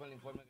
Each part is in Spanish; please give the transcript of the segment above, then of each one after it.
fue el informe.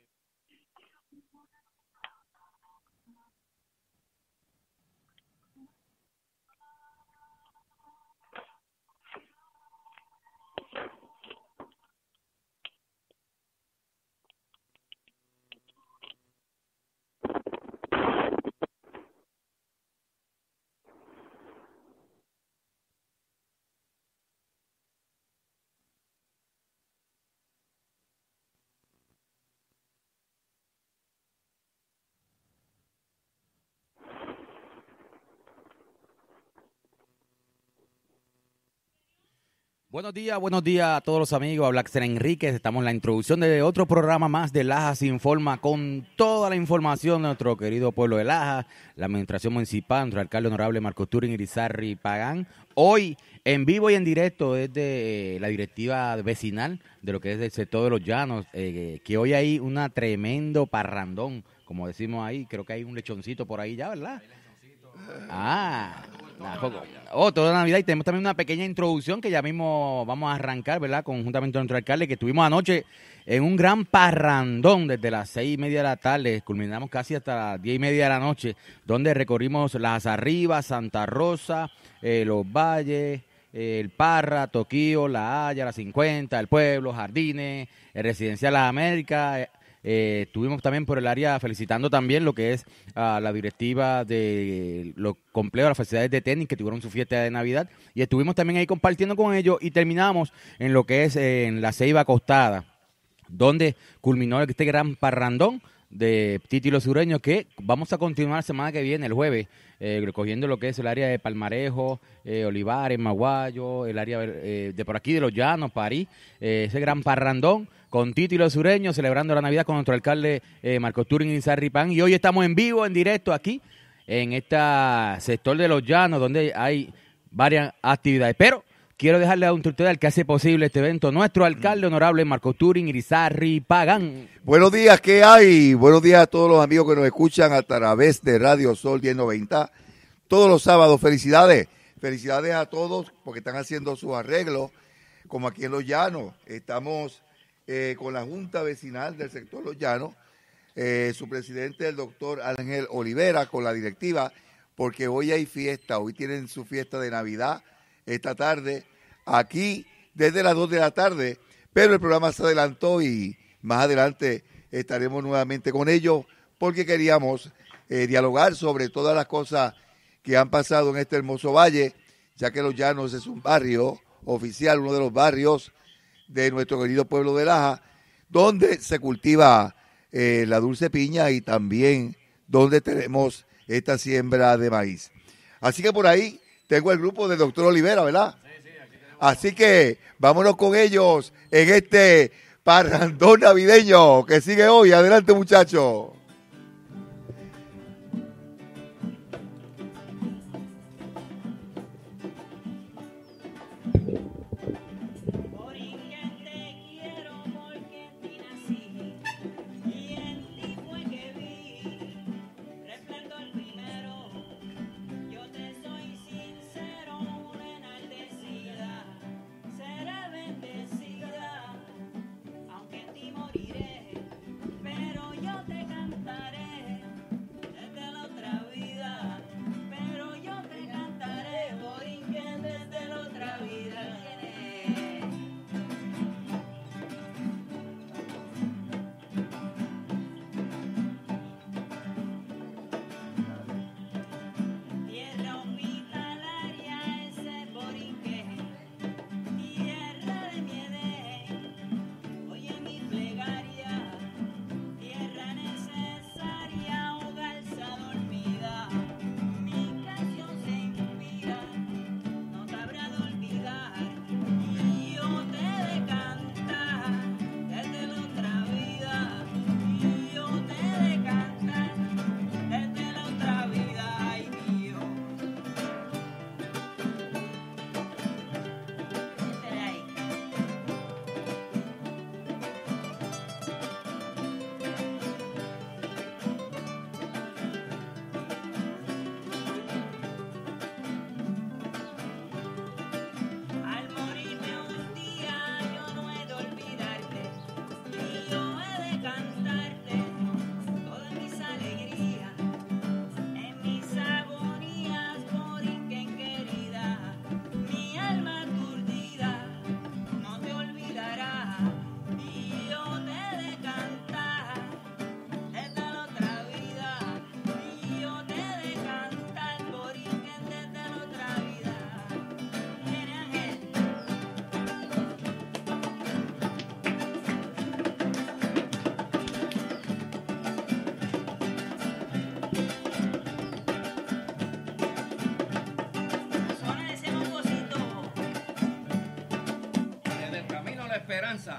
Buenos días, buenos días a todos los amigos, a Axel Enríquez, estamos en la introducción de otro programa más de Sin Informa con toda la información de nuestro querido pueblo de Laja, la Administración Municipal, nuestro alcalde honorable Marco Turín Irizarri Pagán, hoy en vivo y en directo desde eh, la directiva vecinal de lo que es el sector de los llanos, eh, eh, que hoy hay un tremendo parrandón, como decimos ahí, creo que hay un lechoncito por ahí ya, ¿verdad? Ah, Oh, toda Navidad. Y tenemos también una pequeña introducción que ya mismo vamos a arrancar, ¿verdad? Conjuntamente con nuestro alcalde, que estuvimos anoche en un gran parrandón desde las seis y media de la tarde. Culminamos casi hasta las diez y media de la noche, donde recorrimos Las Arribas, Santa Rosa, eh, Los Valles, eh, el Parra, Tokio, La Haya, La 50, El Pueblo, Jardines, eh, Residencial Las Américas, eh, estuvimos tuvimos también por el área felicitando también lo que es a la directiva de los complejos, las facilidades de tenis que tuvieron su fiesta de Navidad. Y estuvimos también ahí compartiendo con ellos y terminamos en lo que es eh, en la Ceiba Costada, donde culminó este gran parrandón de títulos sureños que vamos a continuar la semana que viene, el jueves, eh, recogiendo lo que es el área de Palmarejo, Olivares, Maguayo, el área de por aquí de Los Llanos, París, ese gran parrandón con Tito y sureños, celebrando la Navidad con nuestro alcalde eh, Marco Turing y Y hoy estamos en vivo, en directo aquí, en este sector de los llanos, donde hay varias actividades. Pero quiero dejarle a un tutorial al que hace posible este evento, nuestro alcalde honorable Marco Turing Irizarri Pagán. Buenos días, ¿qué hay? Buenos días a todos los amigos que nos escuchan a través de Radio Sol 1090 todos los sábados. Felicidades, felicidades a todos porque están haciendo su arreglos, como aquí en Los Llanos. Estamos eh, con la Junta Vecinal del sector Los Llanos, eh, su presidente, el doctor Ángel Olivera, con la directiva, porque hoy hay fiesta, hoy tienen su fiesta de Navidad, esta tarde, aquí desde las 2 de la tarde, pero el programa se adelantó y más adelante estaremos nuevamente con ellos porque queríamos eh, dialogar sobre todas las cosas que han pasado en este hermoso valle, ya que Los Llanos es un barrio oficial, uno de los barrios de nuestro querido pueblo de Laja, donde se cultiva eh, la dulce piña y también donde tenemos esta siembra de maíz. Así que por ahí tengo el grupo de doctor Olivera, ¿verdad? Sí, Así que vámonos con ellos en este parrandón navideño que sigue hoy. Adelante, muchachos.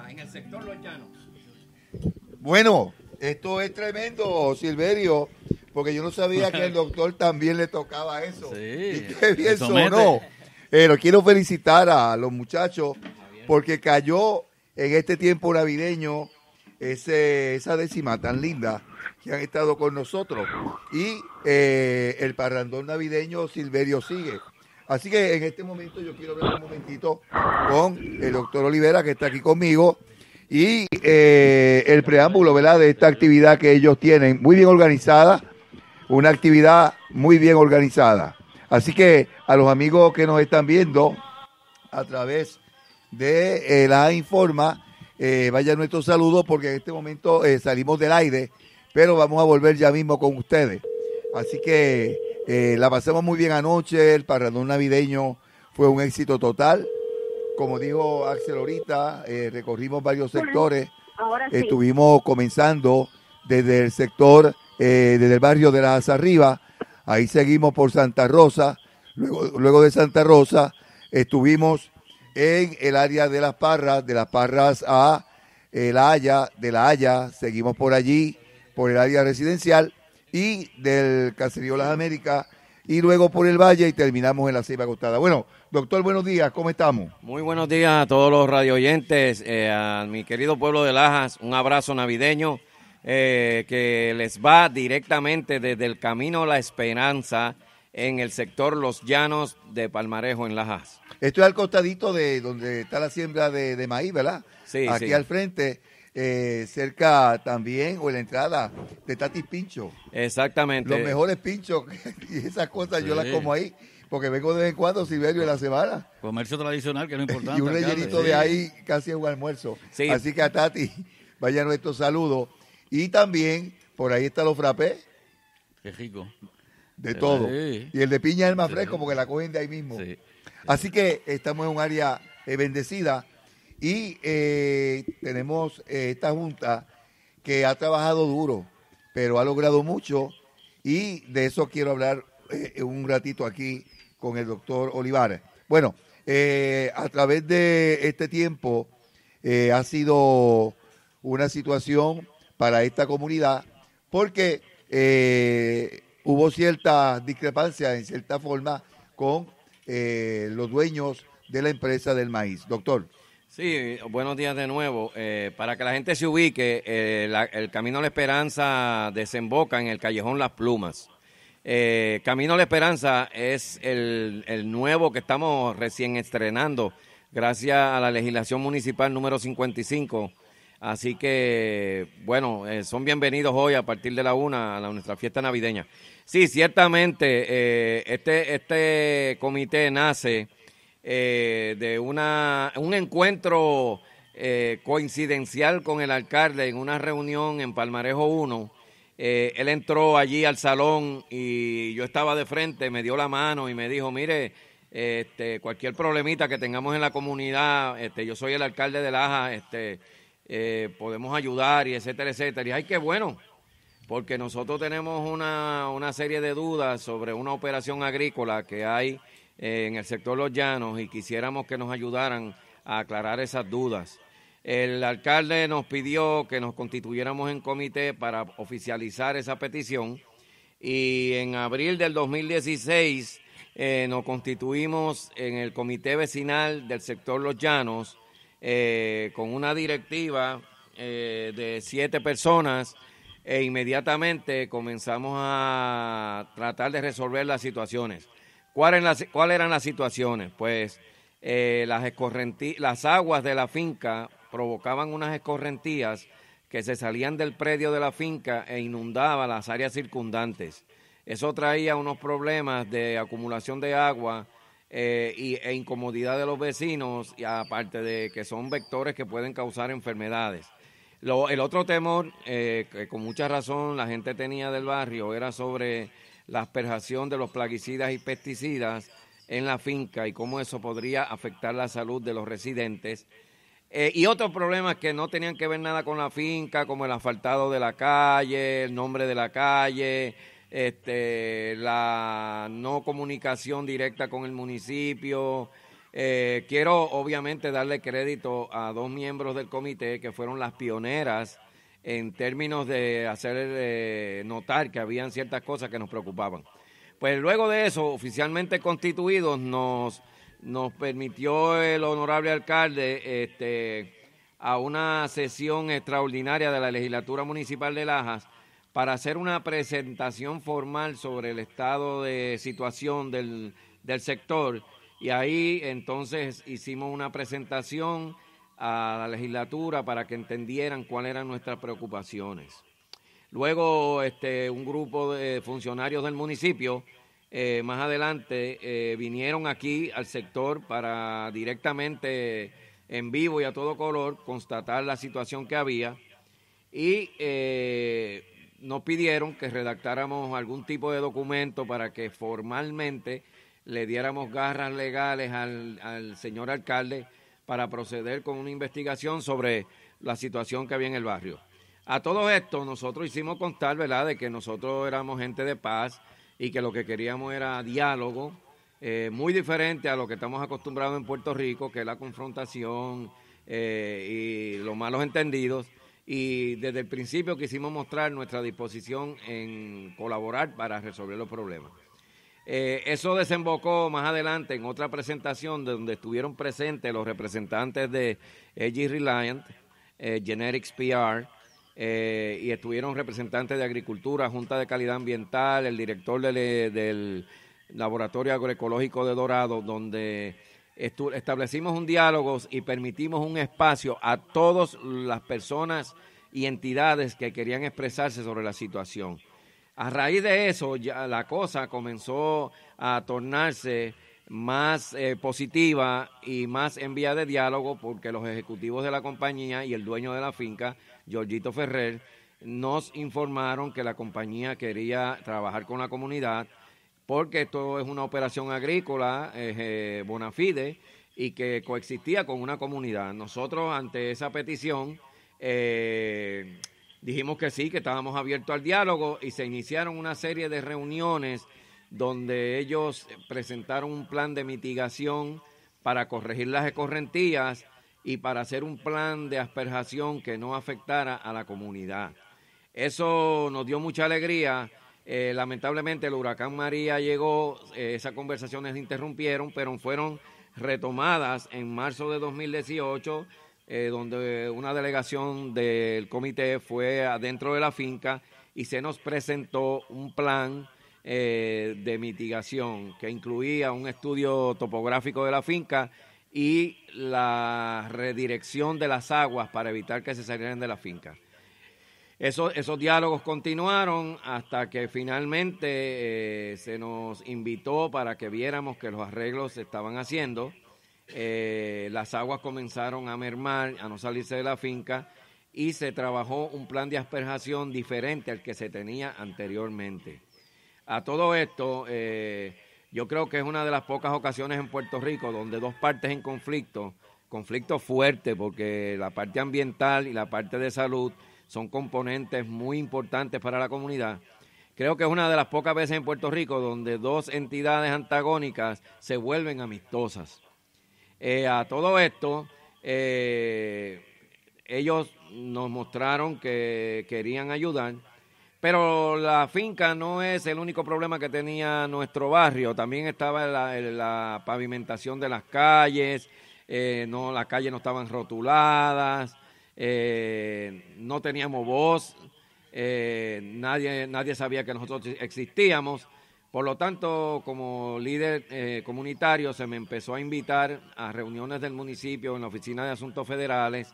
en el sector Los Bueno, esto es tremendo, Silverio, porque yo no sabía que el doctor también le tocaba eso. Sí, qué bien sonó. Pero eh, quiero felicitar a los muchachos porque cayó en este tiempo navideño ese, esa décima tan linda que han estado con nosotros. Y eh, el parrandón navideño Silverio sigue. Así que en este momento yo quiero ver un momentito con el doctor Olivera, que está aquí conmigo, y eh, el preámbulo de esta actividad que ellos tienen, muy bien organizada, una actividad muy bien organizada. Así que a los amigos que nos están viendo a través de eh, la Informa, eh, vayan nuestros saludo porque en este momento eh, salimos del aire, pero vamos a volver ya mismo con ustedes. Así que eh, la pasamos muy bien anoche, el parrandón navideño fue un éxito total. Como dijo Axel ahorita, eh, recorrimos varios sectores. Estuvimos comenzando desde el sector, eh, desde el barrio de las Arriba. Ahí seguimos por Santa Rosa. Luego, luego de Santa Rosa estuvimos en el área de las Parras, de las Parras a el Haya, de La Haya. Seguimos por allí, por el área residencial y del Caserío Las Américas y luego por el Valle y terminamos en la Ceiba costada. Bueno, doctor, buenos días, ¿cómo estamos? Muy buenos días a todos los radioyentes, eh, a mi querido pueblo de Lajas, un abrazo navideño eh, que les va directamente desde el Camino La Esperanza en el sector Los Llanos de Palmarejo en Lajas. Estoy al costadito de donde está la siembra de, maíz, ¿verdad? Sí, Aquí al frente eh, cerca también, o en la entrada de Tati Pincho. Exactamente. Los mejores pinchos y esas cosas yo las como ahí, porque vengo de vez en cuando, Siberio, en la semana. Comercio tradicional, que no importa. y un rellenito de ahí casi es un almuerzo. Así que a Tati, vaya nuestro saludo. Y también, por ahí está los frappés. Qué rico. De todo. Y el de piña es el más fresco porque la cogen de ahí mismo. Así que estamos en un área eh, bendecida y eh, tenemos eh, esta junta que ha trabajado duro, pero ha logrado mucho y de eso quiero hablar eh, un ratito aquí con el doctor Olivares. Bueno, a través de este tiempo ha sido una situación para esta comunidad porque hubo cierta discrepancia en cierta forma con los dueños de la empresa del maíz. Doctor. Sí, buenos días de nuevo. Eh, para que la gente se ubique, eh, el Camino a la Esperanza desemboca en el Callejón Las Plumas. Eh, Camino a la Esperanza es el, nuevo que estamos recién estrenando, gracias a la legislación municipal número 55. Así que, bueno, son bienvenidos hoy a partir de la una a, nuestra fiesta navideña. Sí, ciertamente, este, este comité nace eh, de una, un encuentro eh, coincidencial con el alcalde en una reunión en Palmarejo 1. Eh, él entró allí al salón y yo estaba de frente, me dio la mano y me dijo, mire, este, cualquier problemita que tengamos en la comunidad, este, yo soy el alcalde de Laja, este, podemos ayudar y etcétera, etcétera. Y ay, qué bueno, porque nosotros tenemos una, una serie de dudas sobre una operación agrícola que hay eh, en el sector Los Llanos y quisiéramos que nos ayudaran a aclarar esas dudas. El alcalde nos pidió que nos constituyéramos en comité para oficializar esa petición y en abril del 2016 eh, nos constituimos en el comité vecinal del sector Los Llanos eh, con una directiva de siete personas e inmediatamente comenzamos a tratar de resolver las situaciones. ¿Cuáles eran las situaciones? Pues eh, las, las aguas de la finca provocaban unas escorrentías que se salían del predio de la finca e inundaban las áreas circundantes. Eso traía unos problemas de acumulación de agua eh, e incomodidad de los vecinos, y aparte de que son vectores que pueden causar enfermedades. el otro temor, eh, que con mucha razón la gente tenía del barrio, era sobre la asperjación de los plaguicidas y pesticidas en la finca y cómo eso podría afectar la salud de los residentes. Eh, y otros problemas que no tenían que ver nada con la finca, como el asfaltado de la calle, el nombre de la calle, este, la no comunicación directa con el municipio. Eh, quiero obviamente darle crédito a dos miembros del comité que fueron las pioneras en términos de hacer eh, notar que habían ciertas cosas que nos preocupaban. Pues luego de eso, oficialmente constituidos, nos, nos permitió el honorable alcalde este, a una sesión extraordinaria de la legislatura municipal de Lajas para hacer una presentación formal sobre el estado de situación del, del sector. Y ahí entonces hicimos una presentación a la legislatura para que entendieran cuáles eran nuestras preocupaciones. Luego, este, un grupo de funcionarios del municipio, eh, más adelante, eh, vinieron aquí al sector para directamente, en vivo y a todo color, constatar la situación que había y eh, nos pidieron que redactáramos algún tipo de documento para que formalmente le diéramos garras legales al señor alcalde para proceder con una investigación sobre la situación que había en el barrio. A todo esto nosotros hicimos constar, ¿verdad?, de que nosotros éramos gente de paz y que lo que queríamos era diálogo, eh, muy diferente a lo que estamos acostumbrados en Puerto Rico, que es la confrontación eh, y los malos entendidos. Y desde el principio quisimos mostrar nuestra disposición en colaborar para resolver los problemas. Eh, eso desembocó más adelante en otra presentación donde estuvieron presentes los representantes de EG Reliant, eh, Genetics PR, eh, y estuvieron representantes de Agricultura, Junta de Calidad Ambiental, el director del Laboratorio Agroecológico de Dorado, donde establecimos un diálogo y permitimos un espacio a todas las personas y entidades que querían expresarse sobre la situación. A raíz de eso, ya la cosa comenzó a tornarse más eh, positiva y más en vía de diálogo porque los ejecutivos de la compañía y el dueño de la finca, Giorgito Ferrer, nos informaron que la compañía quería trabajar con la comunidad porque esto es una operación agrícola eh, eh bona fide y que coexistía con una comunidad. Nosotros ante esa petición eh, dijimos que sí, que estábamos abiertos al diálogo y se iniciaron una serie de reuniones donde ellos presentaron un plan de mitigación para corregir las escorrentías y para hacer un plan de asperjación que no afectara a la comunidad. Eso nos dio mucha alegría. Eh, lamentablemente el huracán María llegó, eh, esas conversaciones se interrumpieron, pero fueron retomadas en marzo de 2018 eh, donde una delegación del comité fue adentro de la finca y se nos presentó un plan eh, de mitigación que incluía un estudio topográfico de la finca y la redirección de las aguas para evitar que se salieran de la finca. Esos, diálogos continuaron hasta que finalmente eh, se nos invitó para que viéramos que los arreglos se estaban haciendo. Eh, las aguas comenzaron a mermar, a no salirse de la finca y se trabajó un plan de asperjación diferente al que se tenía anteriormente. A todo esto, eh, yo creo que es una de las pocas ocasiones en Puerto Rico donde dos partes en conflicto, conflicto fuerte, porque la parte ambiental y la parte de salud son componentes muy importantes para la comunidad. Creo que es una de las pocas veces en Puerto Rico donde dos entidades antagónicas se vuelven amistosas. Eh, a todo esto, eh, ellos nos mostraron que querían ayudar, pero la finca no es el único problema que tenía nuestro barrio. También estaba la, pavimentación de las calles, eh, no, las calles no estaban rotuladas, no teníamos voz, nadie, nadie sabía que nosotros existíamos. Por lo tanto, como líder eh, comunitario se me empezó a invitar a reuniones del municipio en la Oficina de Asuntos Federales.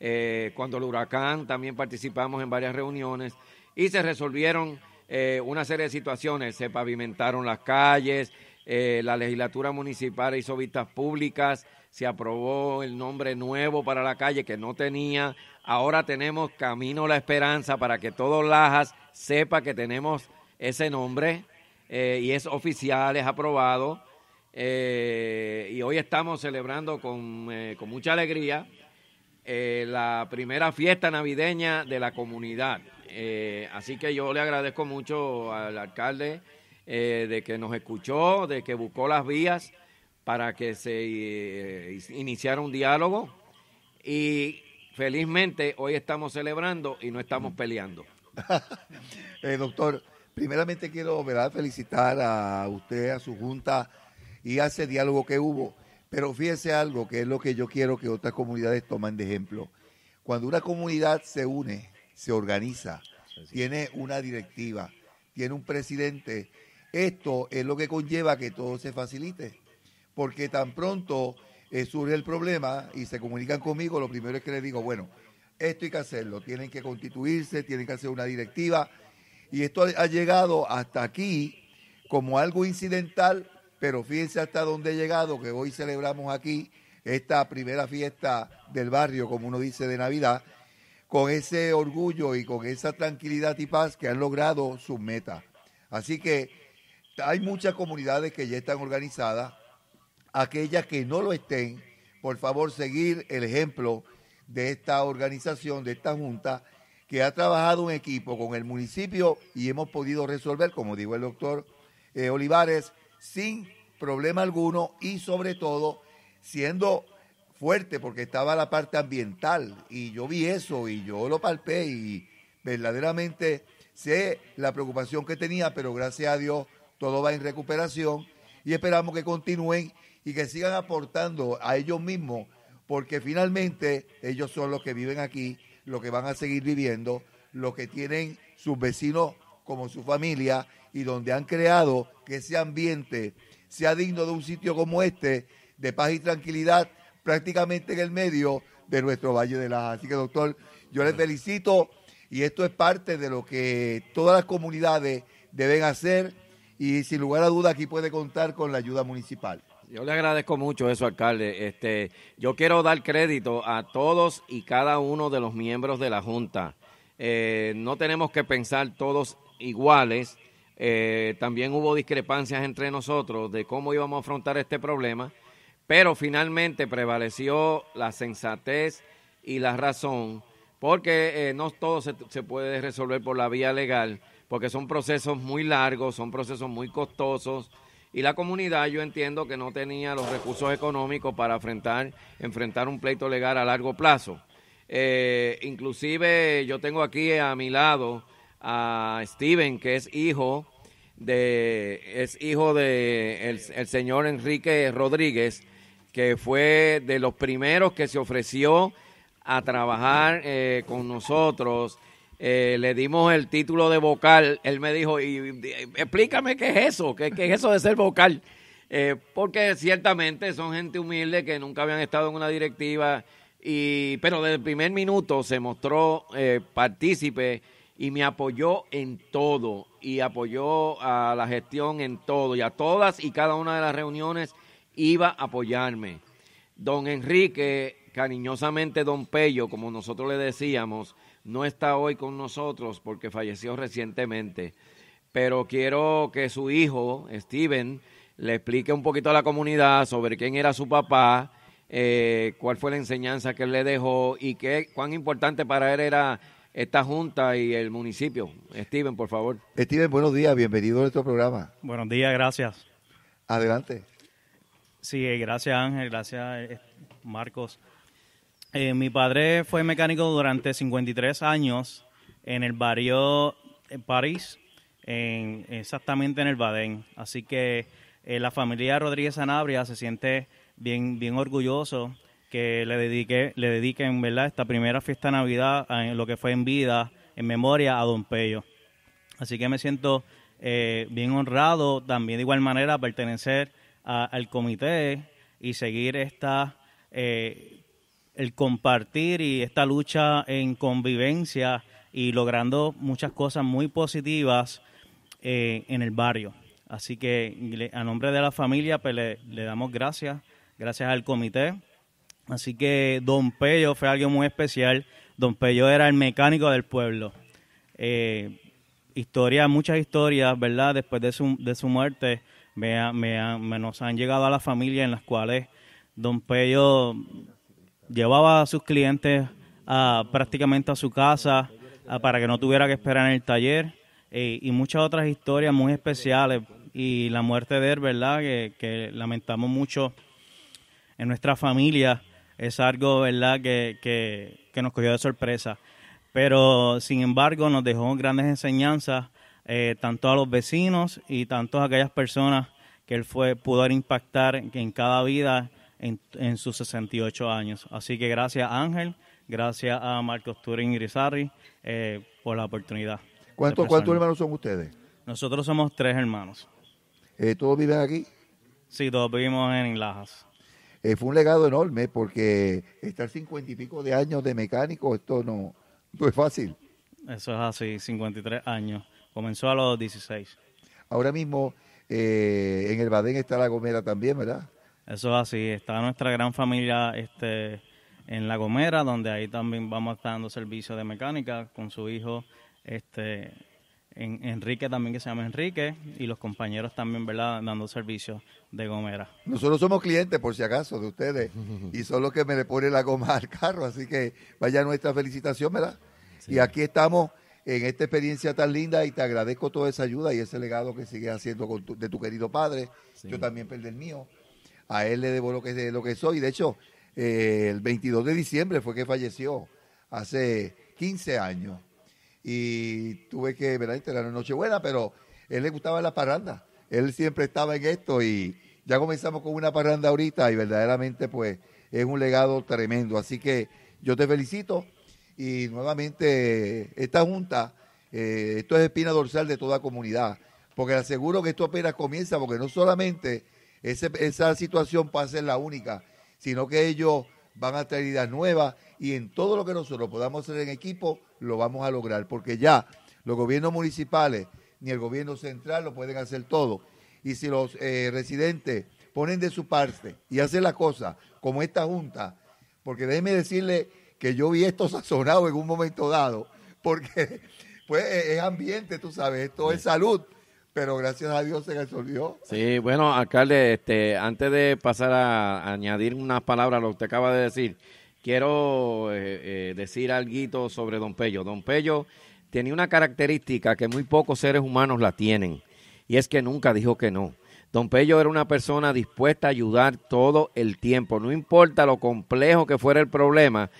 Eh, cuando el huracán también participamos en varias reuniones y se resolvieron eh, una serie de situaciones. Se pavimentaron las calles, la legislatura municipal hizo vistas públicas, se aprobó el nombre nuevo para la calle que no tenía. Ahora tenemos Camino La Esperanza para que todo Lajas sepa que tenemos ese nombre eh, y es oficial, es aprobado. Eh, y hoy estamos celebrando con, eh, con mucha alegría la primera fiesta navideña de la comunidad. así que yo le agradezco mucho al alcalde de que nos escuchó, de que buscó las vías para que se iniciara un diálogo. Y felizmente hoy estamos celebrando y no estamos peleando. doctor, Primeramente quiero felicitar a usted, a su junta y a ese diálogo que hubo. Pero fíjese algo, que es lo que yo quiero que otras comunidades tomen de ejemplo. Cuando una comunidad se une, se organiza, tiene una directiva, tiene un presidente, esto es lo que conlleva que todo se facilite. Porque tan pronto eh, surge el problema y se comunican conmigo, lo primero es que les digo, bueno, esto hay que hacerlo, tienen que constituirse, tienen que hacer una directiva y esto ha llegado hasta aquí como algo incidental, pero fíjense hasta dónde ha llegado, que hoy celebramos aquí esta primera fiesta del barrio, como uno dice, de Navidad, con ese orgullo y con esa tranquilidad y paz que han logrado sus metas. Así que hay muchas comunidades que ya están organizadas, aquellas que no lo estén, por favor seguir el ejemplo de esta organización, de esta junta, que ha trabajado un equipo con el municipio y hemos podido resolver, como dijo el doctor eh, Olivares, sin problema alguno y sobre todo siendo fuerte porque estaba la parte ambiental y yo vi eso y yo lo palpé y verdaderamente sé la preocupación que tenía, pero gracias a Dios todo va en recuperación y esperamos que continúen y que sigan aportando a ellos mismos porque finalmente ellos son los que viven aquí lo que van a seguir viviendo, lo que tienen sus vecinos como su familia y donde han creado que ese ambiente sea digno de un sitio como este, de paz y tranquilidad, prácticamente en el medio de nuestro Valle de las. Así que, doctor, yo les felicito y esto es parte de lo que todas las comunidades deben hacer y sin lugar a duda aquí puede contar con la ayuda municipal. Yo le agradezco mucho eso, alcalde. Este, yo quiero dar crédito a todos y cada uno de los miembros de la Junta. Eh, no tenemos que pensar todos iguales. Eh, también hubo discrepancias entre nosotros de cómo íbamos a afrontar este problema, pero finalmente prevaleció la sensatez y la razón, porque eh, no todo se puede resolver por la vía legal, porque son procesos muy largos, son procesos muy costosos, y la comunidad yo entiendo que no tenía los recursos económicos para enfrentar, enfrentar un pleito legal a largo plazo. Eh, inclusive yo tengo aquí a mi lado a Steven, que es hijo de es hijo de el, señor Enrique Rodríguez, que fue de los primeros que se ofreció a trabajar eh, con nosotros eh, le dimos el título de vocal, él me dijo, y, explícame qué es eso, qué, es eso de ser vocal. Eh, porque ciertamente son gente humilde que nunca habían estado en una directiva, y, pero desde el primer minuto se mostró eh, partícipe y me apoyó en todo, y apoyó a la gestión en todo, y a todas y cada una de las reuniones iba a apoyarme. Don Enrique, cariñosamente Don Pello, como nosotros le decíamos, no está hoy con nosotros porque falleció recientemente, pero quiero que su hijo, Steven, le explique un poquito a la comunidad sobre quién era su papá, eh, cuál fue la enseñanza que él le dejó y qué, cuán importante para él era esta junta y el municipio. Steven, por favor. Steven, buenos días, bienvenido a nuestro programa. Buenos días, gracias. Adelante. Sí, eh, gracias Ángel, gracias eh, Marcos. Eh, mi padre fue mecánico durante 53 años en el barrio París, exactamente en el Badén. Así que eh, la familia Rodríguez Sanabria se siente bien, bien orgulloso que le dedique, le dediquen ¿verdad? esta primera fiesta de Navidad en lo que fue en vida, en memoria a Don Pello. Así que me siento eh, bien honrado también de igual manera pertenecer al comité y seguir esta eh, el compartir y esta lucha en convivencia y logrando muchas cosas muy positivas eh, en el barrio. Así que a nombre de la familia pues, le, damos gracias, gracias al comité. Así que Don Pello fue alguien muy especial. Don Pello era el mecánico del pueblo. Eh, historia, muchas historias, ¿verdad? Después de su, muerte me, me, me nos han llegado a la familia en las cuales Don Pello llevaba a sus clientes a, prácticamente a su casa para que no tuviera que esperar en el taller eh, y muchas otras historias muy especiales y la muerte de él, ¿verdad? Que, lamentamos mucho en nuestra familia, es algo, ¿verdad? Que, nos cogió de sorpresa. Pero, sin embargo, nos dejó grandes enseñanzas, eh, tanto a los vecinos y tanto a aquellas personas que él fue, pudo impactar en cada vida en, en sus 68 años. Así que gracias Ángel, gracias a Marcos Turín Irizarri eh, por la oportunidad. ¿Cuánto, ¿Cuántos hermanos son ustedes? Nosotros somos tres hermanos. Eh, ¿Todos viven aquí? Sí, todos vivimos en Lajas. Eh, fue un legado enorme porque estar cincuenta y pico de años de mecánico, esto no, es fácil. Eso es así, 53 años. Comenzó a los 16. Ahora mismo eh, en el Badén está la Gomera también, ¿verdad? Eso es así, está nuestra gran familia este, en La Gomera, donde ahí también vamos a estar dando servicio de mecánica con su hijo este, Enrique también, que se llama Enrique, y los compañeros también, ¿verdad?, dando servicio de gomera. Nosotros somos clientes, por si acaso, de ustedes, y son los que me le ponen la goma al carro, así que vaya nuestra felicitación, ¿verdad? Y aquí estamos en esta experiencia tan linda y te agradezco toda esa ayuda y ese legado que sigues haciendo de tu querido padre. Yo también perdí el mío a él le debo lo que, lo que soy. De hecho, eh, el 22 de diciembre fue que falleció, hace 15 años. Y tuve que, ¿verdad?, una en Nochebuena, pero él le gustaba la paranda. Él siempre estaba en esto y ya comenzamos con una paranda ahorita y verdaderamente, pues, es un legado tremendo. Así que yo te felicito y nuevamente esta junta, eh, esto es espina dorsal de toda comunidad, porque aseguro que esto apenas comienza, porque no solamente esa situación va a ser la única, sino que ellos van a traer ideas nuevas y en todo lo que nosotros podamos hacer en equipo lo vamos a lograr, porque ya los gobiernos municipales ni el gobierno central lo pueden hacer todo. Y si los eh, residentes ponen de su parte y hacen las cosas como esta junta, porque déjeme decirle que yo vi esto sazonado en un momento dado, porque pues es ambiente, tú sabes, esto es salud pero gracias a Dios se resolvió. Sí, bueno, alcalde, este, antes de pasar a añadir unas palabras a lo que usted acaba de decir, quiero eh, eh, decir algo sobre Don Pello. Don Pello tenía una característica que muy pocos seres humanos la tienen, y es que nunca dijo que no. Don Pello era una persona dispuesta a ayudar todo el tiempo, no importa lo complejo que fuera el problema,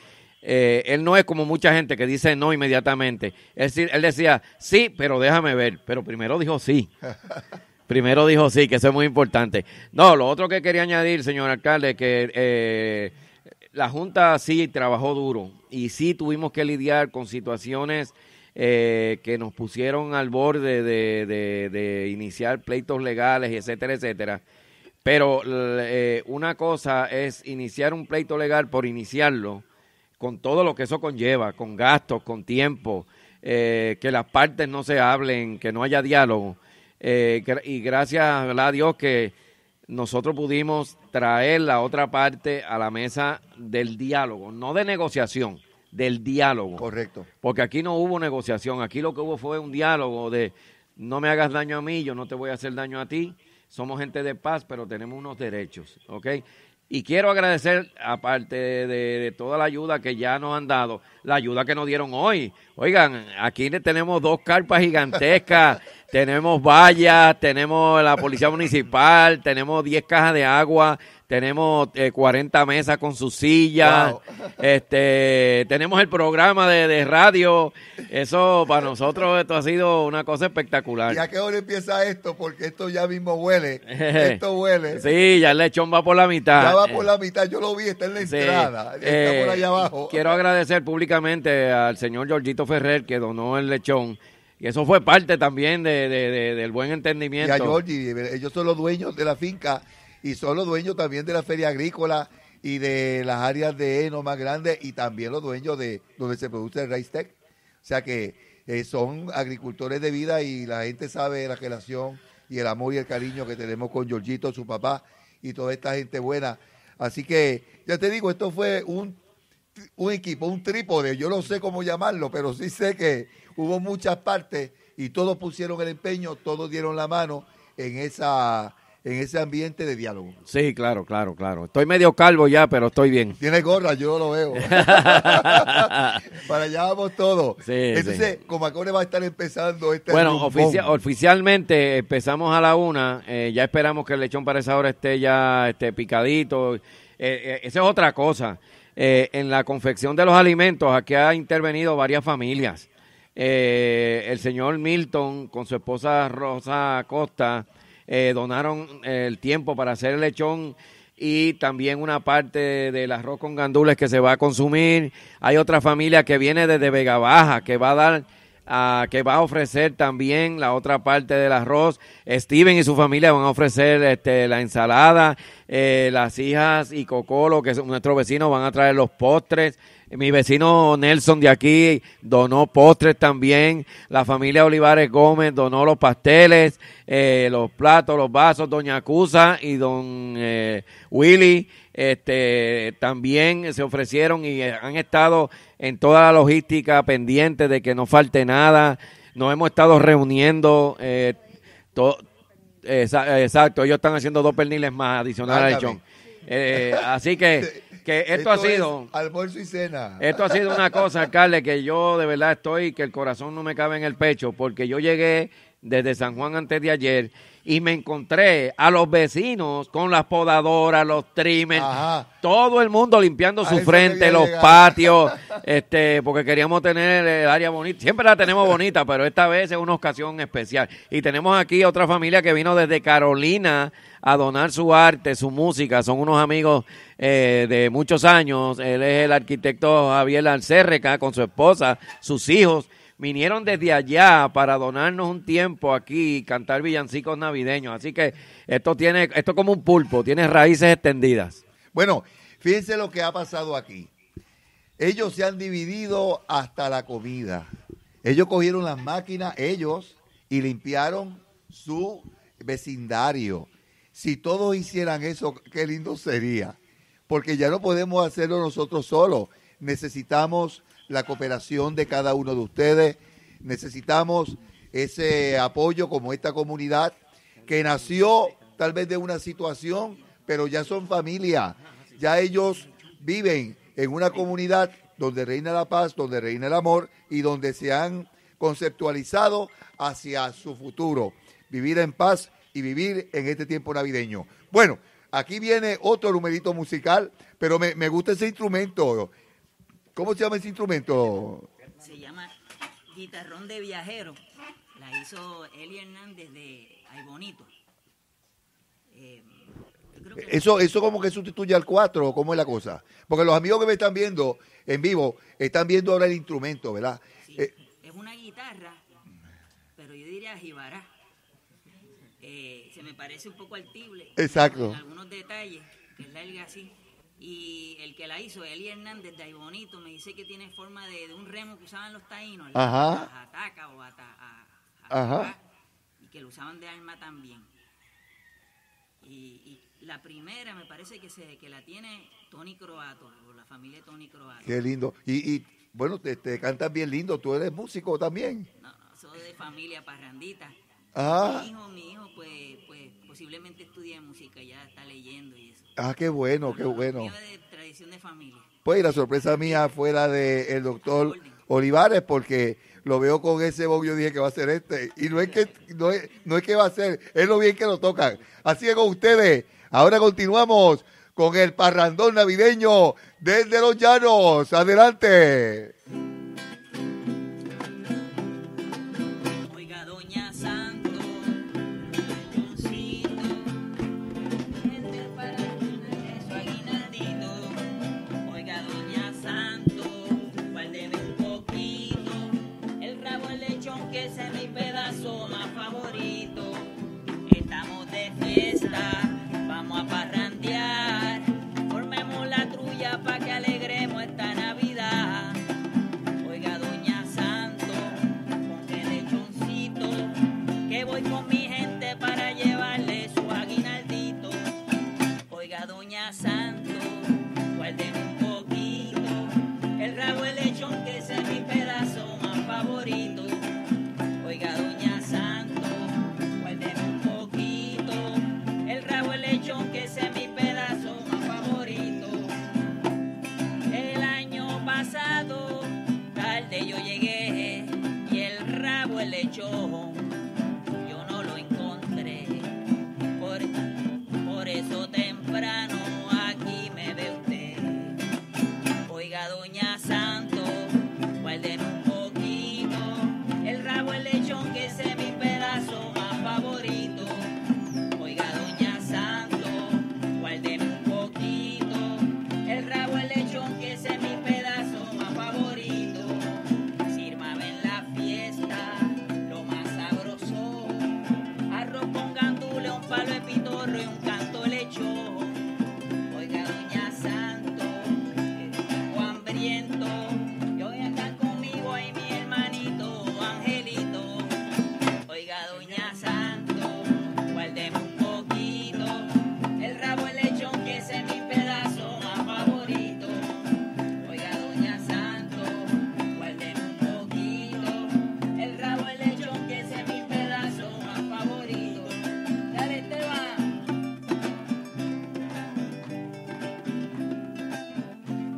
eh, él no es como mucha gente que dice no inmediatamente. Él, él decía, sí, pero déjame ver. Pero primero dijo sí. primero dijo sí, que eso es muy importante. No, lo otro que quería añadir, señor alcalde, que eh, la Junta sí trabajó duro y sí tuvimos que lidiar con situaciones eh, que nos pusieron al borde de, iniciar pleitos legales, etcétera, etcétera. Pero una cosa es iniciar un pleito legal por iniciarlo con todo lo que eso conlleva, con gastos, con tiempo, eh, que las partes no se hablen, que no haya diálogo. Eh, y gracias a Dios que nosotros pudimos traer la otra parte a la mesa del diálogo, no de negociación, del diálogo. Correcto. Porque aquí no hubo negociación, aquí lo que hubo fue un diálogo de no me hagas daño a mí, yo no te voy a hacer daño a ti, somos gente de paz, pero tenemos unos derechos, ¿ok? Y quiero agradecer, aparte de, toda la ayuda que ya nos han dado, la ayuda que nos dieron hoy. Oigan, aquí tenemos dos carpas gigantescas tenemos vallas, tenemos la policía municipal, tenemos 10 cajas de agua, tenemos 40 eh, mesas con sus sillas, este, tenemos el programa de, radio. Eso para nosotros esto ha sido una cosa espectacular. ¿Y a qué hora empieza esto? Porque esto ya mismo huele. esto huele. Sí, ya el lechón va por la mitad. Ya va eh. por la mitad, yo lo vi, está en la entrada, está por eh, allá abajo. Quiero agradecer públicamente al señor Giorgito Ferrer que donó el lechón. Y eso fue parte también de, del buen entendimiento. Y a Georgie, eh, ellos son los dueños de la finca y son los dueños también de la feria agrícola y de las áreas de heno más grandes y también los dueños de donde se produce el rice O sea que eh, son agricultores de vida y la gente sabe la relación y el amor y el cariño que tenemos con Georgito, su papá y toda esta gente buena. Así que ya te digo, esto fue un, un equipo, un trípode, yo no sé cómo llamarlo, pero sí sé que hubo muchas partes y todos pusieron el empeño, todos dieron la mano en esa en ese ambiente de diálogo. Sí, claro, claro, claro. Estoy medio calvo ya, pero estoy bien. Tiene gorra, yo lo veo. Para allá vamos todos. Sí, Entonces, sí. va a estar empezando este Bueno, oficialmente empezamos a la una. Eh, ya esperamos que el lechón para esa hora esté ya este, picadito. Eh, eh, esa es otra cosa. en la confección de los alimentos, aquí ha intervenido varias familias. Eh, el señor Milton con su esposa Rosa Costa eh, donaron eh, el tiempo para hacer el lechón y también una parte del arroz con gandules que se va a consumir. Hay otra familia que viene desde Vega Baja que va a dar que va a ofrecer también la otra parte del arroz. Steven y su familia van a ofrecer este, la ensalada, las hijas y Cocolo, que es nuestros vecinos, van a traer los postres. Mi vecino Nelson de aquí donó postres también. La familia Olivares Gómez donó los pasteles, eh, los platos, los vasos. Doña Cusa y don eh, Willy este, también se ofrecieron y eh, han estado en toda la logística pendiente de que no falte nada. Nos hemos estado reuniendo. Eh, exacto, ellos están haciendo dos perniles más adicionales al ah, así que que esto, ha sido. y cena. Esto ha sido una cosa, carle que yo de verdad estoy, que el corazón no me cabe en el pecho, porque yo llegué desde San Juan antes de ayer y me encontré a los vecinos con las podadoras, los trimmers, todo el mundo limpiando su frente, los patios, este, porque queríamos tener el área bonita. Siempre la tenemos bonita, pero esta vez es una ocasión especial. Y tenemos aquí otra familia que vino desde Carolina a donar su arte, su música. Son unos amigos eh, de muchos años. Él es el arquitecto Javier Alcérreca con su esposa, sus hijos vinieron desde allá para donarnos un tiempo aquí y cantar villancicos navideños. Así que esto tiene, esto como un pulpo, tiene raíces extendidas. Bueno, fíjense lo que ha pasado aquí. Ellos se han dividido hasta la comida. Ellos cogieron las máquinas, ellos, y limpiaron su vecindario. Si todos hicieran eso, qué lindo sería. Porque ya no podemos hacerlo nosotros solos. Necesitamos la cooperación de cada uno de ustedes. Necesitamos ese apoyo como esta comunidad que nació tal vez de una situación, pero ya son familia, ya ellos viven en una comunidad donde reina la paz, donde reina el amor y donde se han conceptualizado hacia su futuro, vivir en paz y vivir en este tiempo navideño. Bueno, aquí viene otro numerito musical, pero me, me gusta ese instrumento. ¿Cómo se llama ese instrumento? Se llama guitarrón de viajero. La hizo Eli Hernández de Ay Bonito. Eh, eso, eso como que sustituye al cuatro, ¿cómo es la cosa? Porque los amigos que me están viendo en vivo están viendo ahora el instrumento, ¿verdad? Sí, eh, es una guitarra, pero yo diría jibará. Eh, se me parece un poco altible. Exacto. algunos detalles, que es larga así. Y el que la hizo, Eli Hernández de ahí bonito, me dice que tiene forma de, de un remo que usaban los taínos, Ajá. o y que lo usaban de arma también. Y, y la primera me parece que se, que la tiene Tony Croato, la familia Tony Croato. Qué lindo. Y, y bueno, te, cantas bien lindo, tú eres músico también. No, no, soy de familia parrandita. Ajá. Ah. Mi hijo, mi hijo, pues, pues posiblemente estudia música, ya está leyendo y eso. Ah, qué bueno, qué bueno. De tradición de familia. Pues la sorpresa mía fue la del doctor Olivares, porque lo veo con ese bob, yo dije que va a ser este. Y no es que, no es, que va a ser, es lo bien que lo tocan. Así es con ustedes, ahora continuamos con el parrandón navideño desde los llanos. Adelante.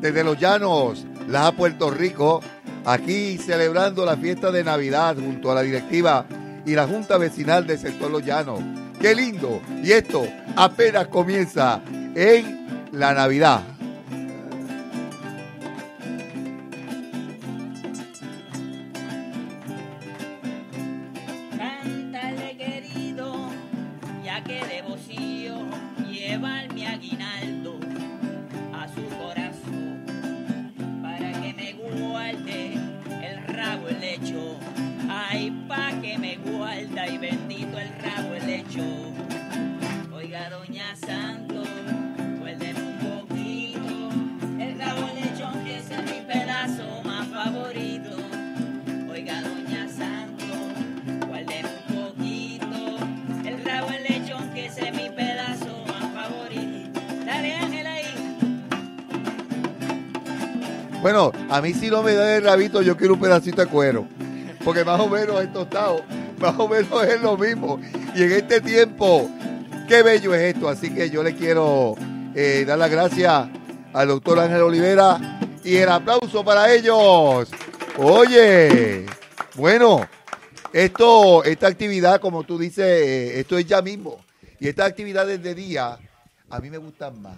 desde los llanos, La Puerto Rico, aquí celebrando la fiesta de Navidad junto a la directiva y la Junta Vecinal del Sector Los Llanos. ¡Qué lindo! Y esto apenas comienza en la Navidad. A mí si no me da el rabito, yo quiero un pedacito de cuero. Porque más o menos es tostado, más o menos es lo mismo. Y en este tiempo, qué bello es esto. Así que yo le quiero eh, dar las gracias al doctor Ángel Olivera y el aplauso para ellos. Oye, bueno, esto, esta actividad, como tú dices, eh, esto es ya mismo. Y estas actividades de día, a mí me gustan más.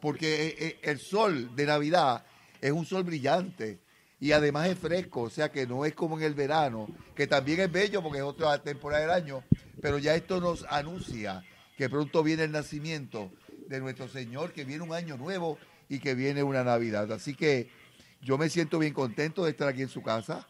Porque eh, el sol de Navidad es un sol brillante y además es fresco, o sea que no es como en el verano, que también es bello porque es otra temporada del año, pero ya esto nos anuncia que pronto viene el nacimiento de nuestro Señor, que viene un año nuevo y que viene una Navidad. Así que yo me siento bien contento de estar aquí en su casa.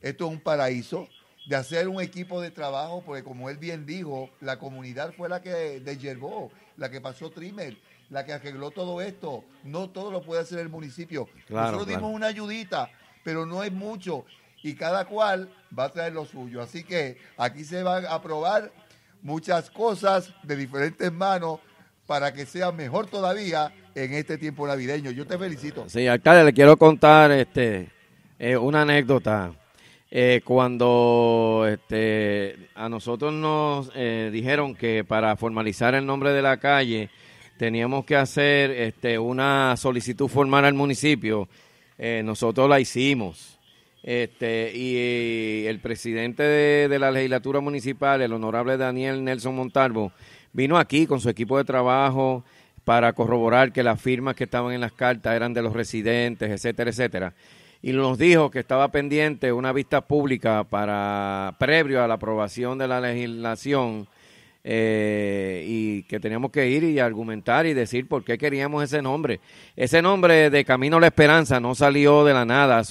Esto es un paraíso, de hacer un equipo de trabajo, porque como él bien dijo, la comunidad fue la que desherbó, la que pasó trimer la que arregló todo esto. No todo lo puede hacer el municipio. Nosotros dimos una ayudita, pero no es mucho. Y cada cual va a traer lo suyo. Así que aquí se van a probar... muchas cosas de diferentes manos para que sea mejor todavía en este tiempo navideño. Yo te felicito. Sí, alcalde, le quiero contar este eh, una anécdota. Eh, cuando este, a nosotros nos eh, dijeron que para formalizar el nombre de la calle teníamos que hacer este, una solicitud formal al municipio. Eh, nosotros la hicimos. Este, y eh, el presidente de, la legislatura municipal, el honorable Daniel Nelson Montalvo, vino aquí con su equipo de trabajo para corroborar que las firmas que estaban en las cartas eran de los residentes, etcétera, etcétera. Y nos dijo que estaba pendiente una vista pública para previo a la aprobación de la legislación eh, y que teníamos que ir y argumentar y decir por qué queríamos ese nombre. Ese nombre de Camino a la Esperanza no salió de la nada.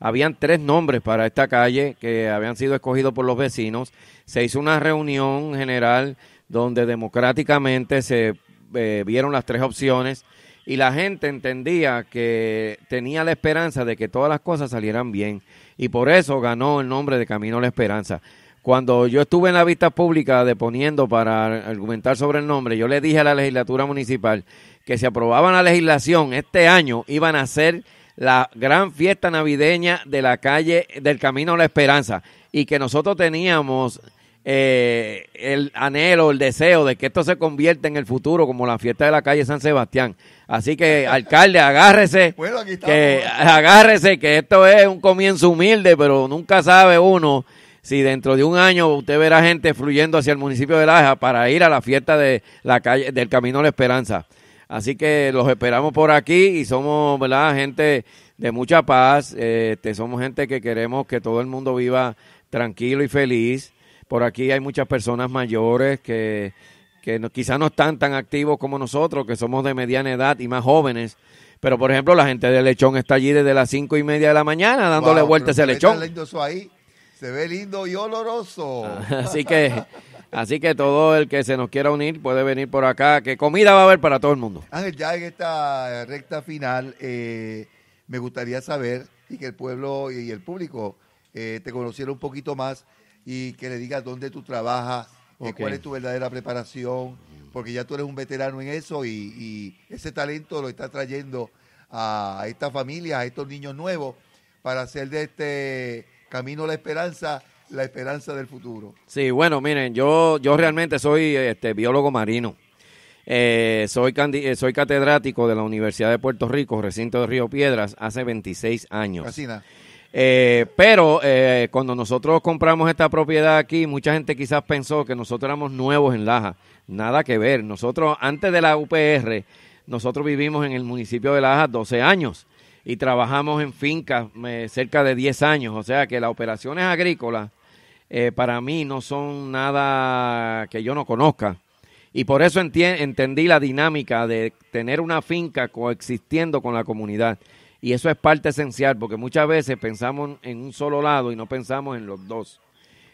habían tres nombres para esta calle que habían sido escogidos por los vecinos. Se hizo una reunión general donde democráticamente se eh, vieron las tres opciones y la gente entendía que tenía la esperanza de que todas las cosas salieran bien. Y por eso ganó el nombre de Camino a la Esperanza cuando yo estuve en la vista pública deponiendo para argumentar sobre el nombre, yo le dije a la legislatura municipal que si aprobaban la legislación este año iban a ser la gran fiesta navideña de la calle del Camino a la Esperanza y que nosotros teníamos eh, el anhelo, el deseo de que esto se convierta en el futuro como la fiesta de la calle San Sebastián. Así que, alcalde, agárrese, bueno, que, agárrese, que esto es un comienzo humilde, pero nunca sabe uno si dentro de un año usted verá gente fluyendo hacia el municipio de Laja para ir a la fiesta de la calle, del Camino de la Esperanza. Así que los esperamos por aquí y somos, ¿verdad? Gente de mucha paz, este, somos gente que queremos que todo el mundo viva tranquilo y feliz. Por aquí hay muchas personas mayores que, que no, quizás no están tan activos como nosotros, que somos de mediana edad y más jóvenes. Pero, por ejemplo, la gente de lechón está allí desde las cinco y media de la mañana dándole vueltas a lechón. Ahí? Se ve lindo y oloroso. Así que, así que todo el que se nos quiera unir puede venir por acá, que comida va a haber para todo el mundo. Ángel, ya en esta recta final, eh, me gustaría saber y que el pueblo y el público eh, te conociera un poquito más y que le digas dónde tú trabajas, eh, cuál es tu verdadera preparación, porque ya tú eres un veterano en eso y, ese talento lo está trayendo a esta familia, a estos niños nuevos, para hacer de este Camino a la esperanza, la esperanza del futuro. Sí, bueno, miren, yo, yo realmente soy este, biólogo marino. Eh, soy, eh, soy catedrático de la Universidad de Puerto Rico, recinto de Río Piedras, hace 26 años. Eh, pero eh, cuando nosotros compramos esta propiedad aquí, mucha gente quizás pensó que nosotros éramos nuevos en Laja. Nada que ver. Nosotros, antes de la UPR, nosotros vivimos en el municipio de Laja 12 años y trabajamos en fincas eh, cerca de 10 años, o sea que las operaciones agrícolas eh, para mí no son nada que yo no conozca. Y por eso entendí la dinámica de tener una finca coexistiendo con la comunidad. Y eso es parte esencial, porque muchas veces pensamos en un solo lado y no pensamos en los dos.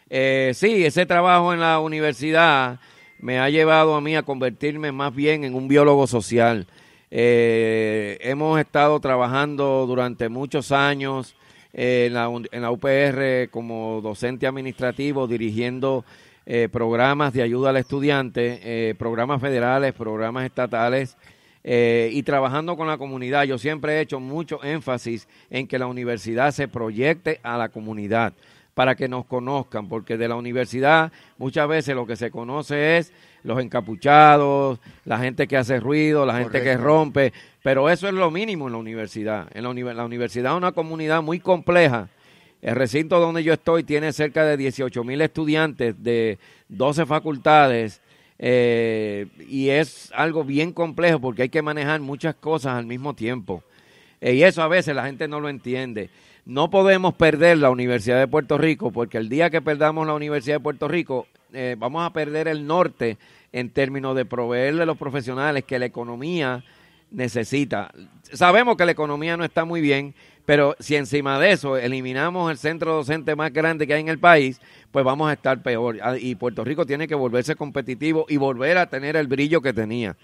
Eh, sí, ese trabajo en la universidad me ha llevado a mí a convertirme más bien en un biólogo social. Eh, hemos estado trabajando durante muchos años eh, en, la, UPR como docente administrativo, dirigiendo eh, programas de ayuda al estudiante, programas federales, programas estatales. y trabajando con la comunidad, yo siempre he hecho mucho énfasis en que la universidad se proyecte a la comunidad para que nos conozcan, porque de la universidad muchas veces lo que se conoce es los encapuchados, la gente que hace ruido, la gente que rompe, pero eso es lo mínimo en la universidad. En la, universidad es una comunidad muy compleja. El recinto donde yo estoy tiene cerca de 18 mil estudiantes de 12 facultades eh, y es algo bien complejo porque hay que manejar muchas cosas al mismo tiempo. Eh, y eso a veces la gente no lo entiende. No podemos perder la Universidad de Puerto Rico porque el día que perdamos la Universidad de Puerto Rico eh, vamos a perder el norte en términos de proveerle a los profesionales que la economía necesita. Sabemos que la economía no está muy bien, pero si encima de eso eliminamos el centro docente más grande que hay en el país, pues vamos a estar peor. Ah, y Puerto Rico tiene que volverse competitivo y volver a tener el brillo que tenía.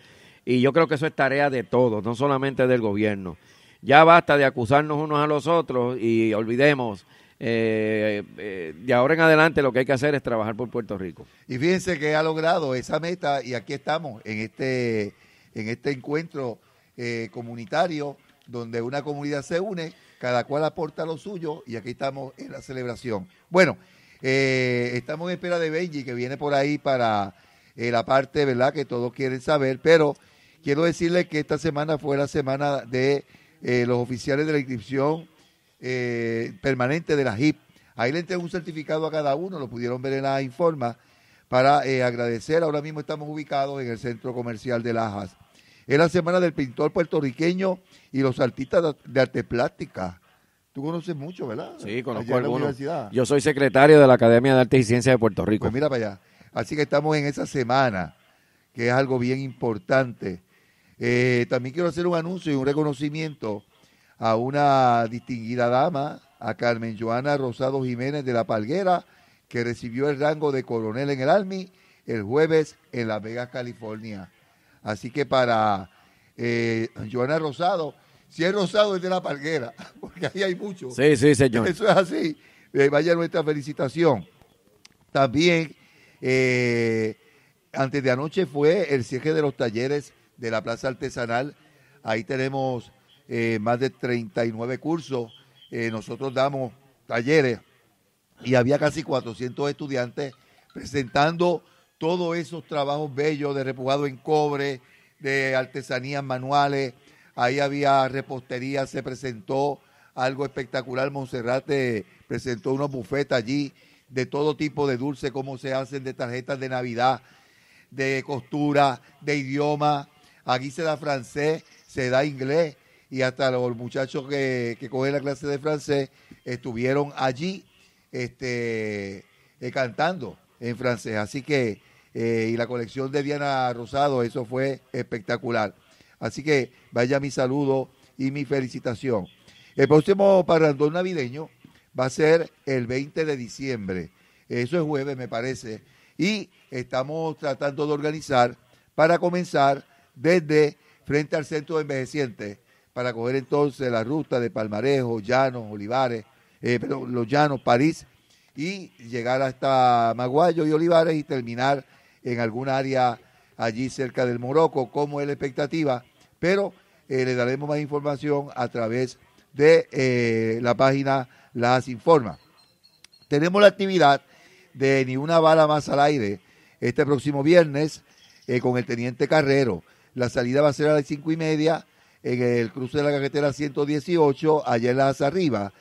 Y yo creo que eso es tarea de todos, no solamente del gobierno. Ya basta de acusarnos unos a los otros y olvidemos. Eh, eh, de ahora en adelante lo que hay que hacer es trabajar por Puerto Rico. Y fíjense que ha logrado esa meta y aquí estamos en este, en este encuentro eh, comunitario donde una comunidad se une, cada cual aporta lo suyo y aquí estamos en la celebración. Bueno, estamos en espera de Benji que viene por ahí para la parte, ¿verdad? Que todos quieren saber, pero quiero decirle que esta semana fue la semana de eh, los oficiales de la inscripción eh, permanente de la JIP. Ahí le entregó un certificado a cada uno, lo pudieron ver en la Informa, para eh, agradecer. Ahora mismo estamos ubicados en el centro comercial de Lajas. Es la semana del pintor puertorriqueño y los artistas de arte plástica. Tú conoces mucho, ¿verdad? Sí, conozco algunos. Yo soy secretario de la Academia de Artes y Ciencias de Puerto Rico. Pues mira para allá. Así que estamos en esa semana, que es algo bien importante. Eh, también quiero hacer un anuncio y un reconocimiento a una distinguida dama, a Carmen Joana Rosado Jiménez de la Palguera, que recibió el rango de coronel en el Army el jueves en Las Vegas, California. Así que para eh, Joana Rosado, si es Rosado es de la Palguera, porque ahí hay muchos Sí, sí, señor. Eso es así. Eh, vaya nuestra felicitación. También, antes de anoche fue el cierre de los talleres de la Plaza Artesanal. Ahí tenemos eh, más de 39 cursos. Eh, nosotros damos talleres y había casi 400 estudiantes presentando todos esos trabajos bellos de repujado en cobre, de artesanías manuales. Ahí había repostería, se presentó algo espectacular. Monserrate presentó unos bufeta allí de todo tipo de dulce, cómo se hacen de tarjetas de Navidad, de costura, de idioma, Aquí se da francés, se da inglés y hasta los muchachos que, que cogen la clase de francés estuvieron allí este, eh, cantando en francés. Así que, eh, y la colección de Diana Rosado, eso fue espectacular. Así que vaya mi saludo y mi felicitación. El próximo parrandón navideño va a ser el 20 de diciembre. Eso es jueves, me parece. Y estamos tratando de organizar para comenzar desde frente al centro de envejecientes para coger entonces la ruta de Palmarejo, Llanos, Olivares, eh, los Llanos, París y llegar hasta Maguayo y Olivares y terminar en algún área allí cerca del Morocco, como es la expectativa, pero eh, le daremos más información a través de eh, la página Las Informa. Tenemos la actividad de Ni una bala más al aire este próximo viernes con el teniente Carrero. La salida va a ser a las cinco y media en el cruce de la carretera 118, allá en las arriba,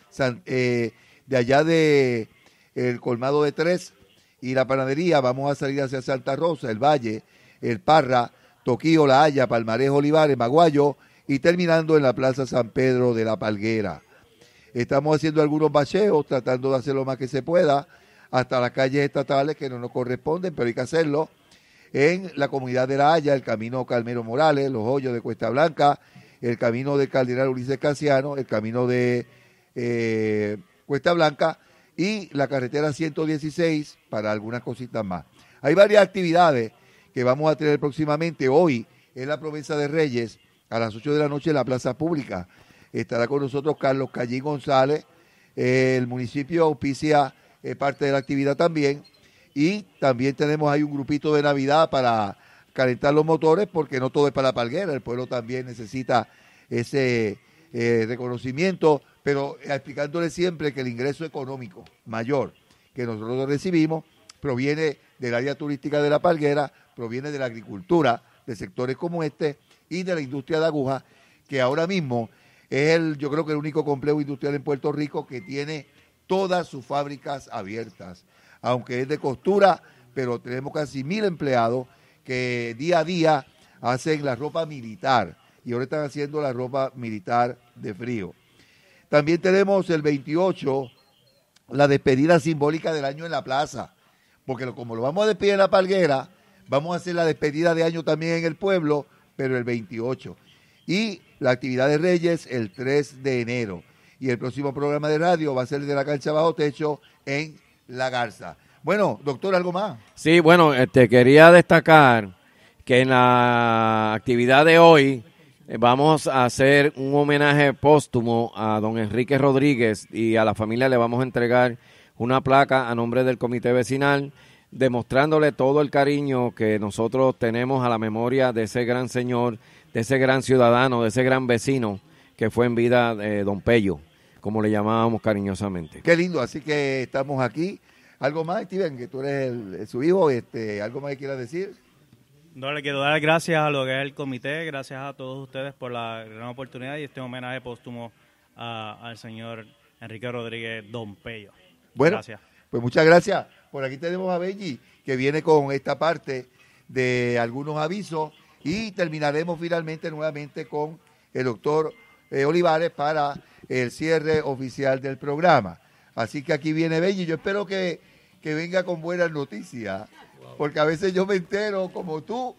eh, de allá de el colmado de tres y la panadería. Vamos a salir hacia Santa Rosa, el Valle, el Parra, Toquío, La Haya, Palmarejo, Olivares, Maguayo y terminando en la Plaza San Pedro de la Palguera. Estamos haciendo algunos bacheos, tratando de hacer lo más que se pueda, hasta las calles estatales que no nos corresponden, pero hay que hacerlo en la comunidad de La Haya, el camino Calmero Morales, los hoyos de Cuesta Blanca, el camino del Cardenal Ulises Casiano, el camino de eh, Cuesta Blanca y la carretera 116 para algunas cositas más. Hay varias actividades que vamos a tener próximamente. Hoy en la provincia de Reyes a las 8 de la noche en la Plaza Pública. Estará con nosotros Carlos Callín González. el municipio auspicia eh, parte de la actividad también y también tenemos ahí un grupito de Navidad para calentar los motores, porque no todo es para la palguera, el pueblo también necesita ese eh, reconocimiento, pero explicándole siempre que el ingreso económico mayor que nosotros recibimos proviene del área turística de la palguera, proviene de la agricultura, de sectores como este y de la industria de aguja, que ahora mismo es el, yo creo que el único complejo industrial en Puerto Rico que tiene todas sus fábricas abiertas aunque es de costura, pero tenemos casi mil empleados que día a día hacen la ropa militar y ahora están haciendo la ropa militar de frío. También tenemos el 28, la despedida simbólica del año en la plaza, porque como lo vamos a despedir en la palguera, vamos a hacer la despedida de año también en el pueblo, pero el 28. Y la actividad de Reyes el 3 de enero. Y el próximo programa de radio va a ser de la cancha bajo techo en la garza. Bueno, doctor, ¿algo más? Sí, bueno, este, quería destacar que en la actividad de hoy eh, vamos a hacer un homenaje póstumo a don Enrique Rodríguez y a la familia le vamos a entregar una placa a nombre del comité vecinal demostrándole todo el cariño que nosotros tenemos a la memoria de ese gran señor, de ese gran ciudadano, de ese gran vecino que fue en vida de don Pello como le llamábamos cariñosamente. Qué lindo, así que estamos aquí. ¿Algo más, Steven, que tú eres su hijo? Este, ¿Algo más que quieras decir? No, le quiero dar gracias a lo que es el comité, gracias a todos ustedes por la gran oportunidad y este homenaje póstumo al señor Enrique Rodríguez Don Bueno, pues muchas gracias. Por aquí tenemos a Benji, que viene con esta parte de algunos avisos y terminaremos finalmente nuevamente con el doctor eh, Olivares para el cierre oficial del programa. Así que aquí viene Benji yo espero que, venga con buenas noticias, porque a veces yo me entero, como tú,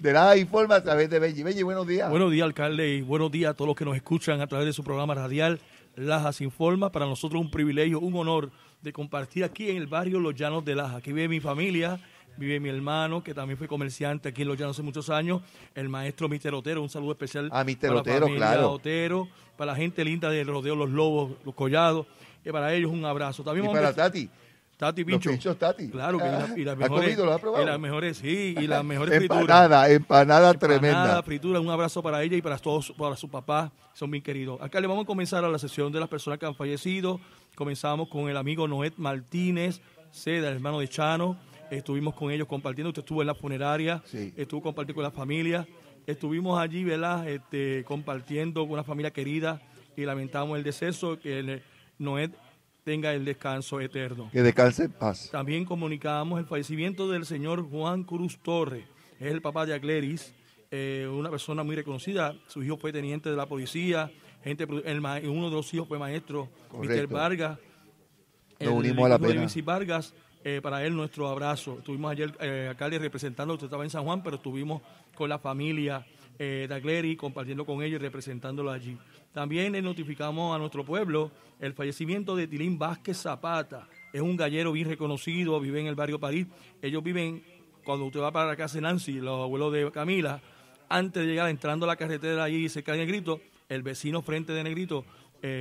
de la informa a través de Benji, Benji buenos días. Buenos días, alcalde, y buenos días a todos los que nos escuchan a través de su programa radial Lajas Informa. Para nosotros un privilegio, un honor de compartir aquí en el barrio Los Llanos de Laja, Aquí vive mi familia, vive mi hermano, que también fue comerciante aquí en Los Llanos hace muchos años, el maestro Mister Otero, un saludo especial a ah, Mister para Otero, claro. Otero, para la gente linda del Rodeo Los Lobos, Los Collados, y para ellos un abrazo. También y para Tati. Tati Los Tati. Claro, y, las mejores. sí, y las mejores frituras. Empanada, empanada tremenda. Empanada, fritura, un abrazo para ella y para todos, para su papá, son bien queridos. Acá le vamos a comenzar a la sesión de las personas que han fallecido. Comenzamos con el amigo Noet Martínez, Seda, hermano de Chano estuvimos con ellos compartiendo, usted estuvo en la funeraria, estuvo compartiendo con la familia, estuvimos allí, ¿verdad? Este, compartiendo con una familia querida y lamentamos el deceso, que Noé tenga el descanso eterno. Que descanse en paz. También comunicábamos el fallecimiento del señor Juan Cruz Torres, es el papá de Agleris, eh, una persona muy reconocida, su hijo fue teniente de la policía, gente, uno de los hijos fue maestro, Víctor Vargas. Nos unimos a la pena. Vargas, eh, para él nuestro abrazo. Estuvimos ayer eh, acá representando, usted estaba en San Juan, pero estuvimos con la familia eh, de Agleri compartiendo con ellos y representándolo allí. También le eh, notificamos a nuestro pueblo el fallecimiento de Tilín Vázquez Zapata. Es un gallero bien reconocido, vive en el barrio París. Ellos viven, cuando usted va para la casa de Nancy, los abuelos de Camila, antes de llegar entrando a la carretera allí cerca de Negrito, el vecino frente de Negrito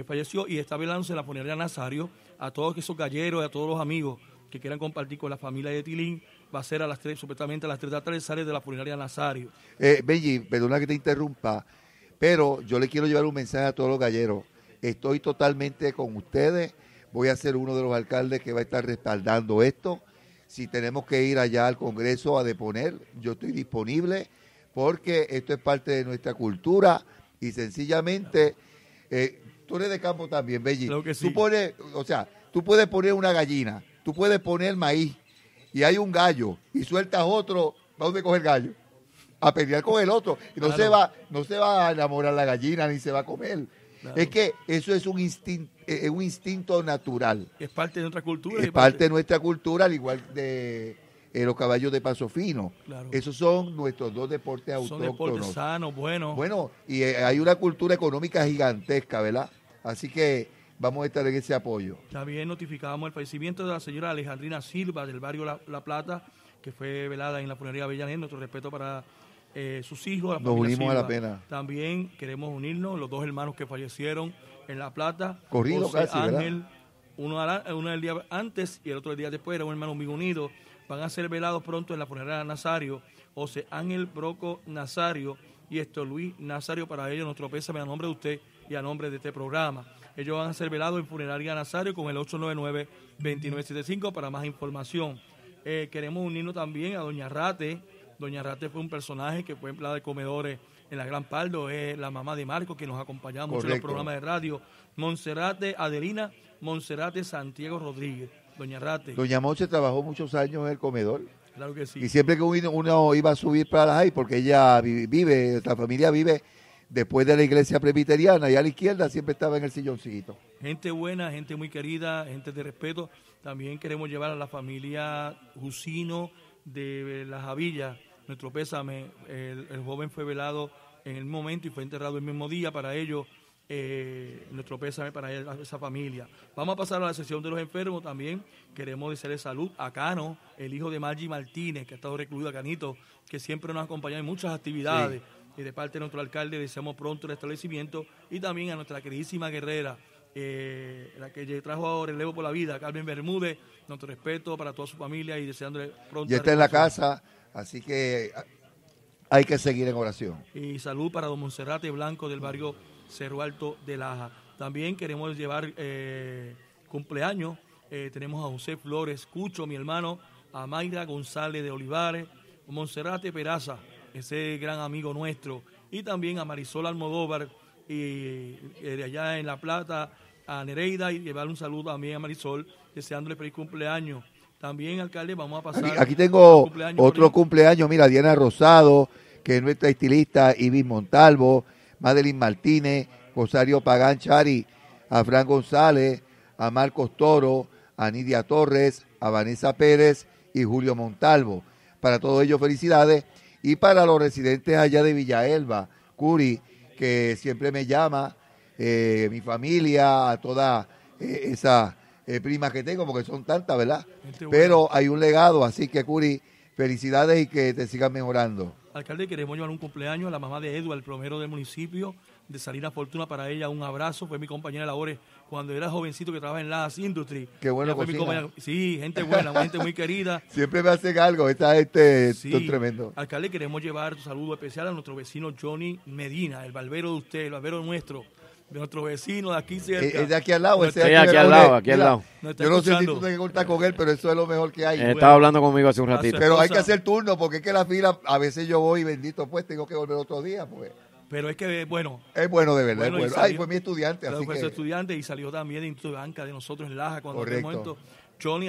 falleció y está velándose la funeraria Nazario a todos esos galleros, a todos los amigos que quieran compartir con la familia de Tilín va a ser a las 3, supuestamente a las 3 de la tarde de la funeraria Nazario. Eh, Benji, perdona que te interrumpa, pero yo le quiero llevar un mensaje a todos los galleros. Estoy totalmente con ustedes, voy a ser uno de los alcaldes que va a estar respaldando esto. Si tenemos que ir allá al Congreso a deponer, yo estoy disponible porque esto es parte de nuestra cultura y sencillamente, eh, tú eres de campo también, Belli. Claro que sí. o sea, tú puedes poner una gallina, Tú puedes poner maíz y hay un gallo y sueltas otro, ¿a dónde coger gallo? A pelear con el otro. no, se, va, no se va a enamorar la gallina ni se va a comer. Es que eso es un instinto, es eh, un instinto natural. Es parte de nuestra cultura. Es parte de nuestra cultura, al igual de eh, los caballos de paso fino. Esos son nuestros dos deportes autóctonos. Son deportes sanos, buenos. Bueno, y eh, hay una cultura económica gigantesca, ¿verdad? Así que vamos a estar en ese apoyo. También notificamos el fallecimiento de la señora Alejandrina Silva del barrio La, Plata, que fue velada en la funeraria Avellaneda. Nuestro respeto para eh, sus hijos. La Nos unimos a la pena. También queremos unirnos, los dos hermanos que fallecieron en La Plata. José Ángel, uno, el día antes y el otro el día después, era un hermano muy unido. Van a ser velados pronto en la funeraria Nazario. José Ángel Broco Nazario y esto Luis Nazario para ellos. Nuestro pésame a nombre de usted y a nombre de este programa. Ellos van a ser velados en Funeraria Nazario con el 899-2975 para más información. Eh, queremos unirnos también a Doña Rate. Doña Rate fue un personaje que fue empleada de comedores en la Gran Paldo, es la mamá de Marco que nos acompañaba mucho en los programas de radio. Monserrate Adelina, Monserrate Santiago Rodríguez. Doña Rate. Doña Moche trabajó muchos años en el comedor. Claro que sí. Y siempre que uno, iba a subir para la las porque ella vive, nuestra familia vive después de la iglesia presbiteriana, y a la izquierda siempre estaba en el silloncito. Gente buena, gente muy querida, gente de respeto. También queremos llevar a la familia Jusino de Las Avillas nuestro pésame. El, joven fue velado en el momento y fue enterrado el mismo día para ellos. Eh, nuestro pésame para esa familia. Vamos a pasar a la sesión de los enfermos también. Queremos decirle salud a Cano, el hijo de Margie Martínez, que ha estado recluido a Canito, que siempre nos ha acompañado en muchas actividades y de parte de nuestro alcalde deseamos pronto el establecimiento y también a nuestra queridísima guerrera, eh, la que trajo ahora el levo por la vida, Carmen Bermúdez, nuestro respeto para toda su familia y deseándole pronto. Y está en la casa, así que hay que seguir en oración. Y salud para don Monserrate Blanco del barrio Cerro Alto de Laja. También queremos llevar eh, cumpleaños. Eh, tenemos a José Flores Cucho, mi hermano, a Mayra González de Olivares, Monserrate Peraza, ese gran amigo nuestro, y también a Marisol Almodóvar, y, eh, de allá en La Plata, a Nereida, y llevar un saludo también a Marisol, deseándole feliz cumpleaños. También, alcalde, vamos a pasar. Aquí, tengo otro cumpleaños, mira, Diana Rosado, que es nuestra estilista, Ibis Montalvo, Madeline Martínez, Rosario Pagán Chari, a Fran González, a Marcos Toro, a Nidia Torres, a Vanessa Pérez y Julio Montalvo. Para todos ellos, felicidades y para los residentes allá de Villaelba, Curi, que siempre me llama, eh, mi familia, a todas eh, esas eh, primas que tengo, porque son tantas, ¿verdad? Pero hay un legado, así que Curi, felicidades y que te sigan mejorando. Alcalde, queremos llevar un cumpleaños a la mamá de Edu, el plomero del municipio, de a Fortuna para ella, un abrazo, pues mi compañera de labores cuando era jovencito que trabajaba en las Industry. Qué bueno Sí, gente buena, gente muy querida. Siempre me hacen algo, está este es tremendo. Alcalde, queremos llevar un saludo especial a nuestro vecino Johnny Medina, el barbero de usted, el barbero nuestro. De nuestro vecino de aquí eh, Es de aquí al lado. Ese sí, aquí, al lado, aquí al lado. Yo no sé si tú tienes que contar con él, pero eso es lo mejor que hay. Estaba hablando conmigo hace un ratito. Pero hay que hacer turno, porque es que la fila, a veces yo voy, bendito, pues tengo que volver otro día, pues. Pero es que, bueno. Es bueno de verdad. Ay, fue mi estudiante. fue su estudiante y salió también de Banca de nosotros en Laja cuando en momento.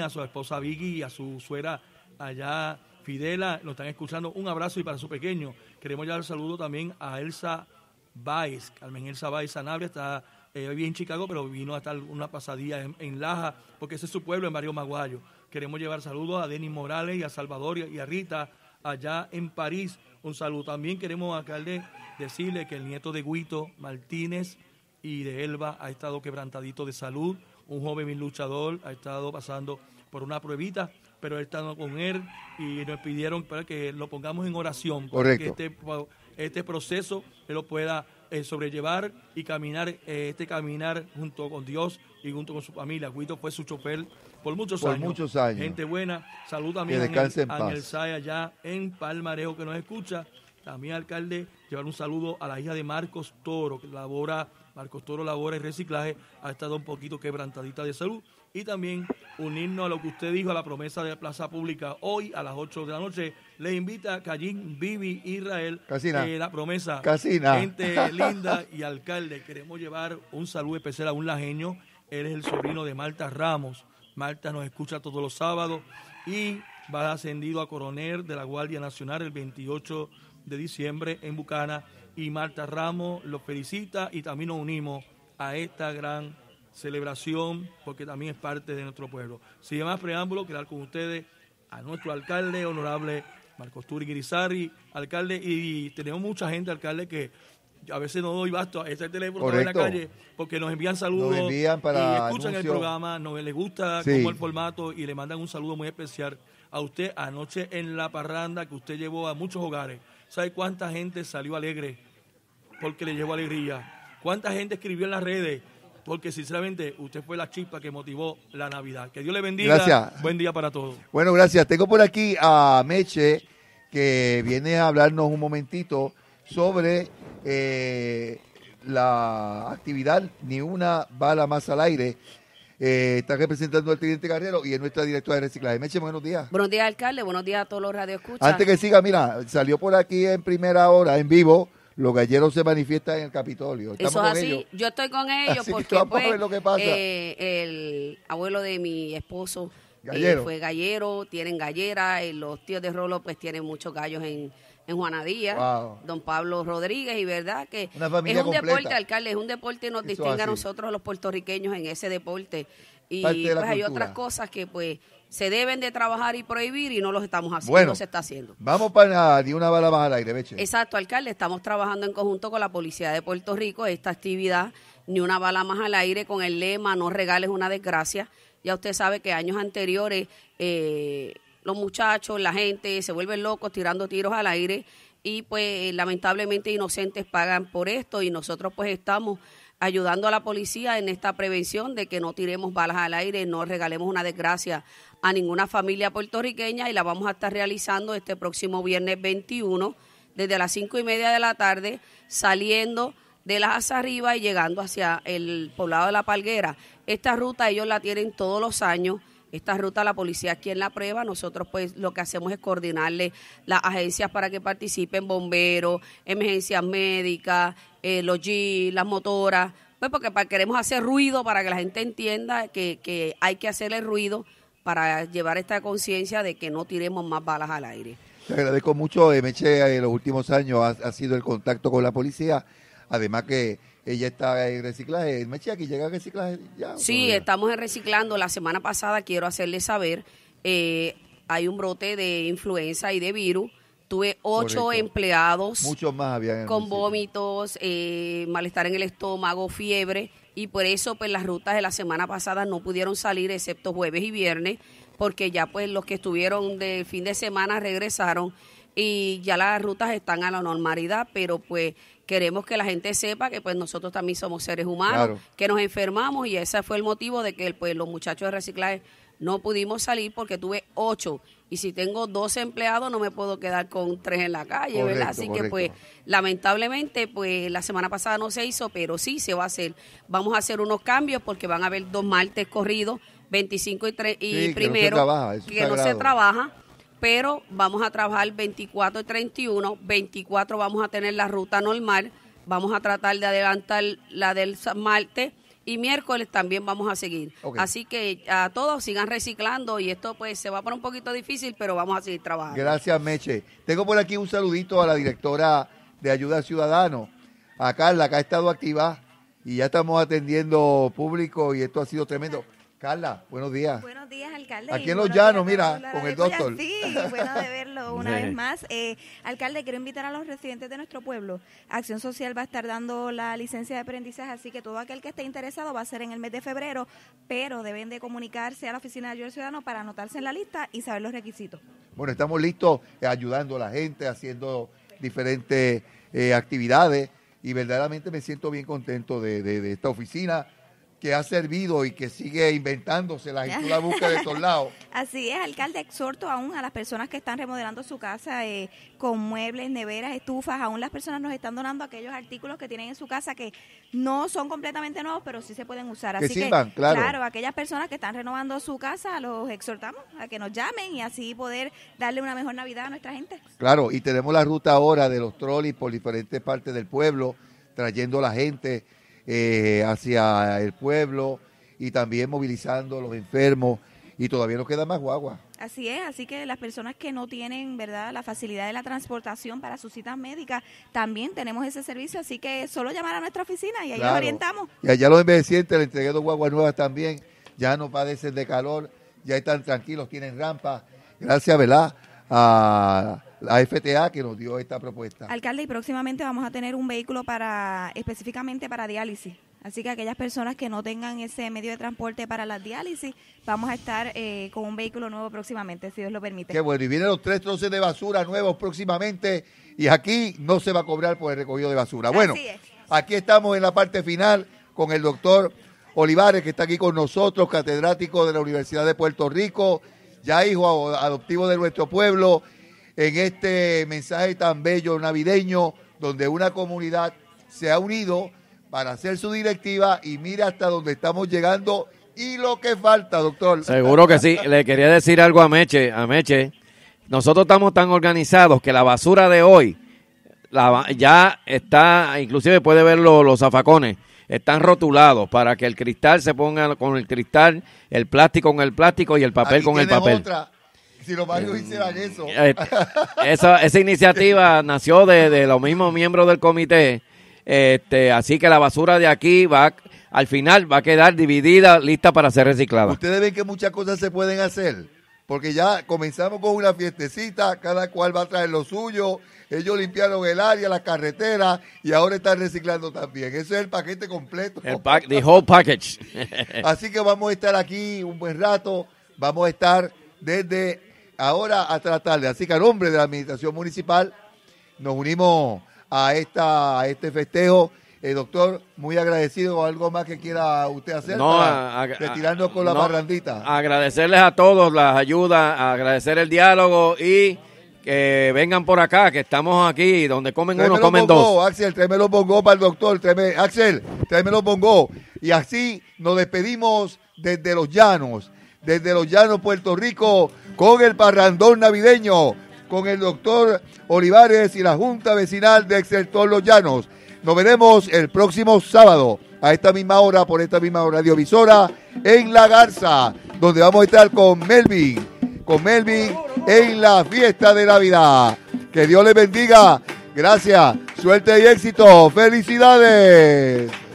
a su esposa Vicky y a su suera allá, Fidela, nos están escuchando. Un abrazo y para su pequeño. Queremos llevar el saludo también a Elsa Baez, Carmen Elsa Baez Sanabria, está bien eh, en Chicago, pero vino a estar una pasadilla en, Laja, porque ese es su pueblo, en Barrio Maguayo. Queremos llevar saludos a Denis Morales y a Salvador y a Rita allá en París. Un saludo. También queremos, alcalde, decirle que el nieto de Guito Martínez y de Elba ha estado quebrantadito de salud. Un joven mil luchador ha estado pasando por una pruebita, pero él con él y nos pidieron para que lo pongamos en oración. Para Que este, este, proceso lo pueda eh, sobrellevar y caminar, eh, este caminar junto con Dios y junto con su familia. Guito fue su chofer por muchos años. Gente buena. Salud también a Ángel Saya allá en Palmarejo que nos escucha. También, alcalde, llevar un saludo a la hija de Marcos Toro, que labora, Marcos Toro labora en reciclaje, ha estado un poquito quebrantadita de salud. Y también unirnos a lo que usted dijo, a la promesa de la plaza pública hoy a las 8 de la noche. Le invita a Callín, Vivi, Israel. Casina. Eh, la promesa. Casina. Gente linda y alcalde. Queremos llevar un saludo especial a un lajeño. Él es el sobrino de Marta Ramos Marta nos escucha todos los sábados y va ascendido a coronel de la Guardia Nacional el 28 de diciembre en Bucana. Y Marta Ramos los felicita y también nos unimos a esta gran celebración porque también es parte de nuestro pueblo. Sin más preámbulo, quedar con ustedes a nuestro alcalde, honorable Marcos Turi Grisari, alcalde, y tenemos mucha gente, alcalde, que a veces no doy basto a este teléfono en la calle porque nos envían saludos y escuchan el programa, nos les gusta como el formato y le mandan un saludo muy especial a usted anoche en la parranda que usted llevó a muchos hogares. ¿Sabe cuánta gente salió alegre porque le llevó alegría? ¿Cuánta gente escribió en las redes? Porque sinceramente usted fue la chispa que motivó la Navidad. Que Dios le bendiga. Buen día para todos. Bueno, gracias. Tengo por aquí a Meche que viene a hablarnos un momentito sobre eh, la actividad Ni una bala más al aire. Eh, está representando al cliente gallero y es nuestra directora de reciclaje. Meche, buenos días. Buenos días, alcalde. Buenos días a todos los radioescuchas. Antes que siga, mira, salió por aquí en primera hora, en vivo, los galleros se manifiestan en el Capitolio. Eso es así. Yo estoy con ellos porque el abuelo de mi esposo eh, fue gallero, tienen y los tíos de Rolo pues tienen muchos gallos en en Juanadía, Díaz, don Pablo Rodríguez, y verdad que es un deporte, alcalde, es un deporte que nos distingue a nosotros los puertorriqueños en ese deporte. Y pues hay otras cosas que pues se deben de trabajar y prohibir y no los estamos haciendo, no se está haciendo. Vamos para ni una bala más al aire, Beche. Exacto, alcalde, estamos trabajando en conjunto con la Policía de Puerto Rico esta actividad, ni una bala más al aire, con el lema no regales una desgracia. Ya usted sabe que años anteriores eh, los muchachos, la gente se vuelven locos tirando tiros al aire y pues lamentablemente inocentes pagan por esto y nosotros pues estamos ayudando a la policía en esta prevención de que no tiremos balas al aire, no regalemos una desgracia a ninguna familia puertorriqueña y la vamos a estar realizando este próximo viernes 21 desde las cinco y media de la tarde saliendo de las arriba y llegando hacia el poblado de La Palguera. Esta ruta ellos la tienen todos los años esta ruta la policía aquí en la prueba, nosotros pues lo que hacemos es coordinarle las agencias para que participen, bomberos, emergencias médicas, eh, los G, las motoras, pues porque queremos hacer ruido para que la gente entienda que, hay que hacerle ruido para llevar esta conciencia de que no tiremos más balas al aire. Te agradezco mucho, Meche, en los últimos años ha sido el contacto con la policía, además que ella está en reciclaje. que llega a reciclaje ya. Sí, estamos reciclando. La semana pasada quiero hacerle saber, eh, hay un brote de influenza y de virus. Tuve ocho empleados con vómitos, eh, malestar en el estómago, fiebre, y por eso pues las rutas de la semana pasada no pudieron salir excepto jueves y viernes, porque ya pues los que estuvieron del fin de semana regresaron y ya las rutas están a la normalidad, pero pues queremos que la gente sepa que pues nosotros también somos seres humanos, que nos enfermamos y ese fue el motivo de que pues los muchachos de reciclaje no pudimos salir porque tuve ocho y si tengo dos empleados no me puedo quedar con tres en la calle, Así que pues lamentablemente pues la semana pasada no se hizo, pero sí se va a hacer. Vamos a hacer unos cambios porque van a haber dos martes corridos, 25 y, 3, y primero que que no se trabaja pero vamos a trabajar 24 y 31, 24 vamos a tener la ruta normal, vamos a tratar de adelantar la del martes y miércoles también vamos a seguir. Así que a todos sigan reciclando y esto pues se va a poner un poquito difícil, pero vamos a seguir trabajando. Gracias, Meche. Tengo por aquí un saludito a la directora de Ayuda al Ciudadano, a Carla, que ha estado activa y ya estamos atendiendo público y esto ha sido tremendo. Carla, buenos días. Buenos días, alcalde. Aquí en Los Llanos, mira, con el doctor. Sí, bueno de verlo una vez más. Eh, alcalde, quiero invitar a los residentes de nuestro pueblo. Acción Social va a estar dando la licencia de aprendizaje, así que todo aquel que esté interesado va a ser en el mes de febrero, pero deben de comunicarse a la Oficina de Ayuda Ciudadano para anotarse en la lista y saber los requisitos. Bueno, estamos listos eh, ayudando a la gente, haciendo diferentes eh, actividades y verdaderamente me siento bien contento de, de esta oficina que ha servido y que sigue inventándose, la gente la busca de todos lados. Así es, alcalde, exhorto aún a las personas que están remodelando su casa eh, con muebles, neveras, estufas, aún las personas nos están donando aquellos artículos que tienen en su casa que no son completamente nuevos, pero sí se pueden usar. Así que, sirvan, claro. claro, aquellas personas que están renovando su casa, los exhortamos a que nos llamen y así poder darle una mejor Navidad a nuestra gente. Claro, y tenemos la ruta ahora de los trolis por diferentes partes del pueblo, trayendo a la gente eh, hacia el pueblo y también movilizando a los enfermos y todavía nos queda más guagua. Así es, así que las personas que no tienen, ¿verdad?, la facilidad de la transportación para sus citas médicas, también tenemos ese servicio, así que solo llamar a nuestra oficina y ahí orientamos. Y allá los envejecientes le entregué dos guaguas nuevas también, ya no padecen de calor, ya están tranquilos, tienen rampa, gracias, ¿verdad?, a la FTA que nos dio esta propuesta. Alcalde, y próximamente vamos a tener un vehículo para específicamente para diálisis. Así que aquellas personas que no tengan ese medio de transporte para la diálisis, vamos a estar eh, con un vehículo nuevo próximamente, si Dios lo permite. Qué bueno, y vienen los tres troces de basura nuevos próximamente, y aquí no se va a cobrar por el recogido de basura. Bueno, aquí estamos en la parte final con el doctor Olivares, que está aquí con nosotros, catedrático de la Universidad de Puerto Rico, ya hijo adoptivo de nuestro pueblo en este mensaje tan bello navideño, donde una comunidad se ha unido para hacer su directiva y mira hasta dónde estamos llegando y lo que falta, doctor. Seguro que sí. Le quería decir algo a Meche. A Meche, nosotros estamos tan organizados que la basura de hoy ya está, inclusive puede ver los zafacones, están rotulados para que el cristal se ponga con el cristal, el plástico con el plástico y el papel con el papel si los barrios hicieran eso. Eh, esa, iniciativa nació de, los mismos miembros del comité. Este, así que la basura de aquí va al final va a quedar dividida, lista para ser reciclada. Ustedes ven que muchas cosas se pueden hacer, porque ya comenzamos con una fiestecita, cada cual va a traer lo suyo, ellos limpiaron el área, la carretera y ahora están reciclando también. Ese es el paquete completo. El pack, the whole package. Así que vamos a estar aquí un buen rato, vamos a estar desde ahora a la tarde. Así que a nombre de la Administración Municipal nos unimos a, esta, este festejo. Eh, doctor, muy agradecido. ¿Algo más que quiera usted hacer? No, para con la barrandita. Agradecerles a todos las ayudas, agradecer el diálogo y que vengan por acá, que estamos aquí, donde comen uno, comen dos. Axel, tráeme los para el doctor. Axel, tráeme los bongos. Y así nos despedimos desde los llanos desde los llanos Puerto Rico con el parrandón navideño, con el doctor Olivares y la Junta Vecinal de Exceltor Los Llanos. Nos veremos el próximo sábado a esta misma hora por esta misma radiovisora en La Garza, donde vamos a estar con Melvin, con Melvin en la fiesta de Navidad. Que Dios les bendiga. Gracias. Suerte y éxito. Felicidades.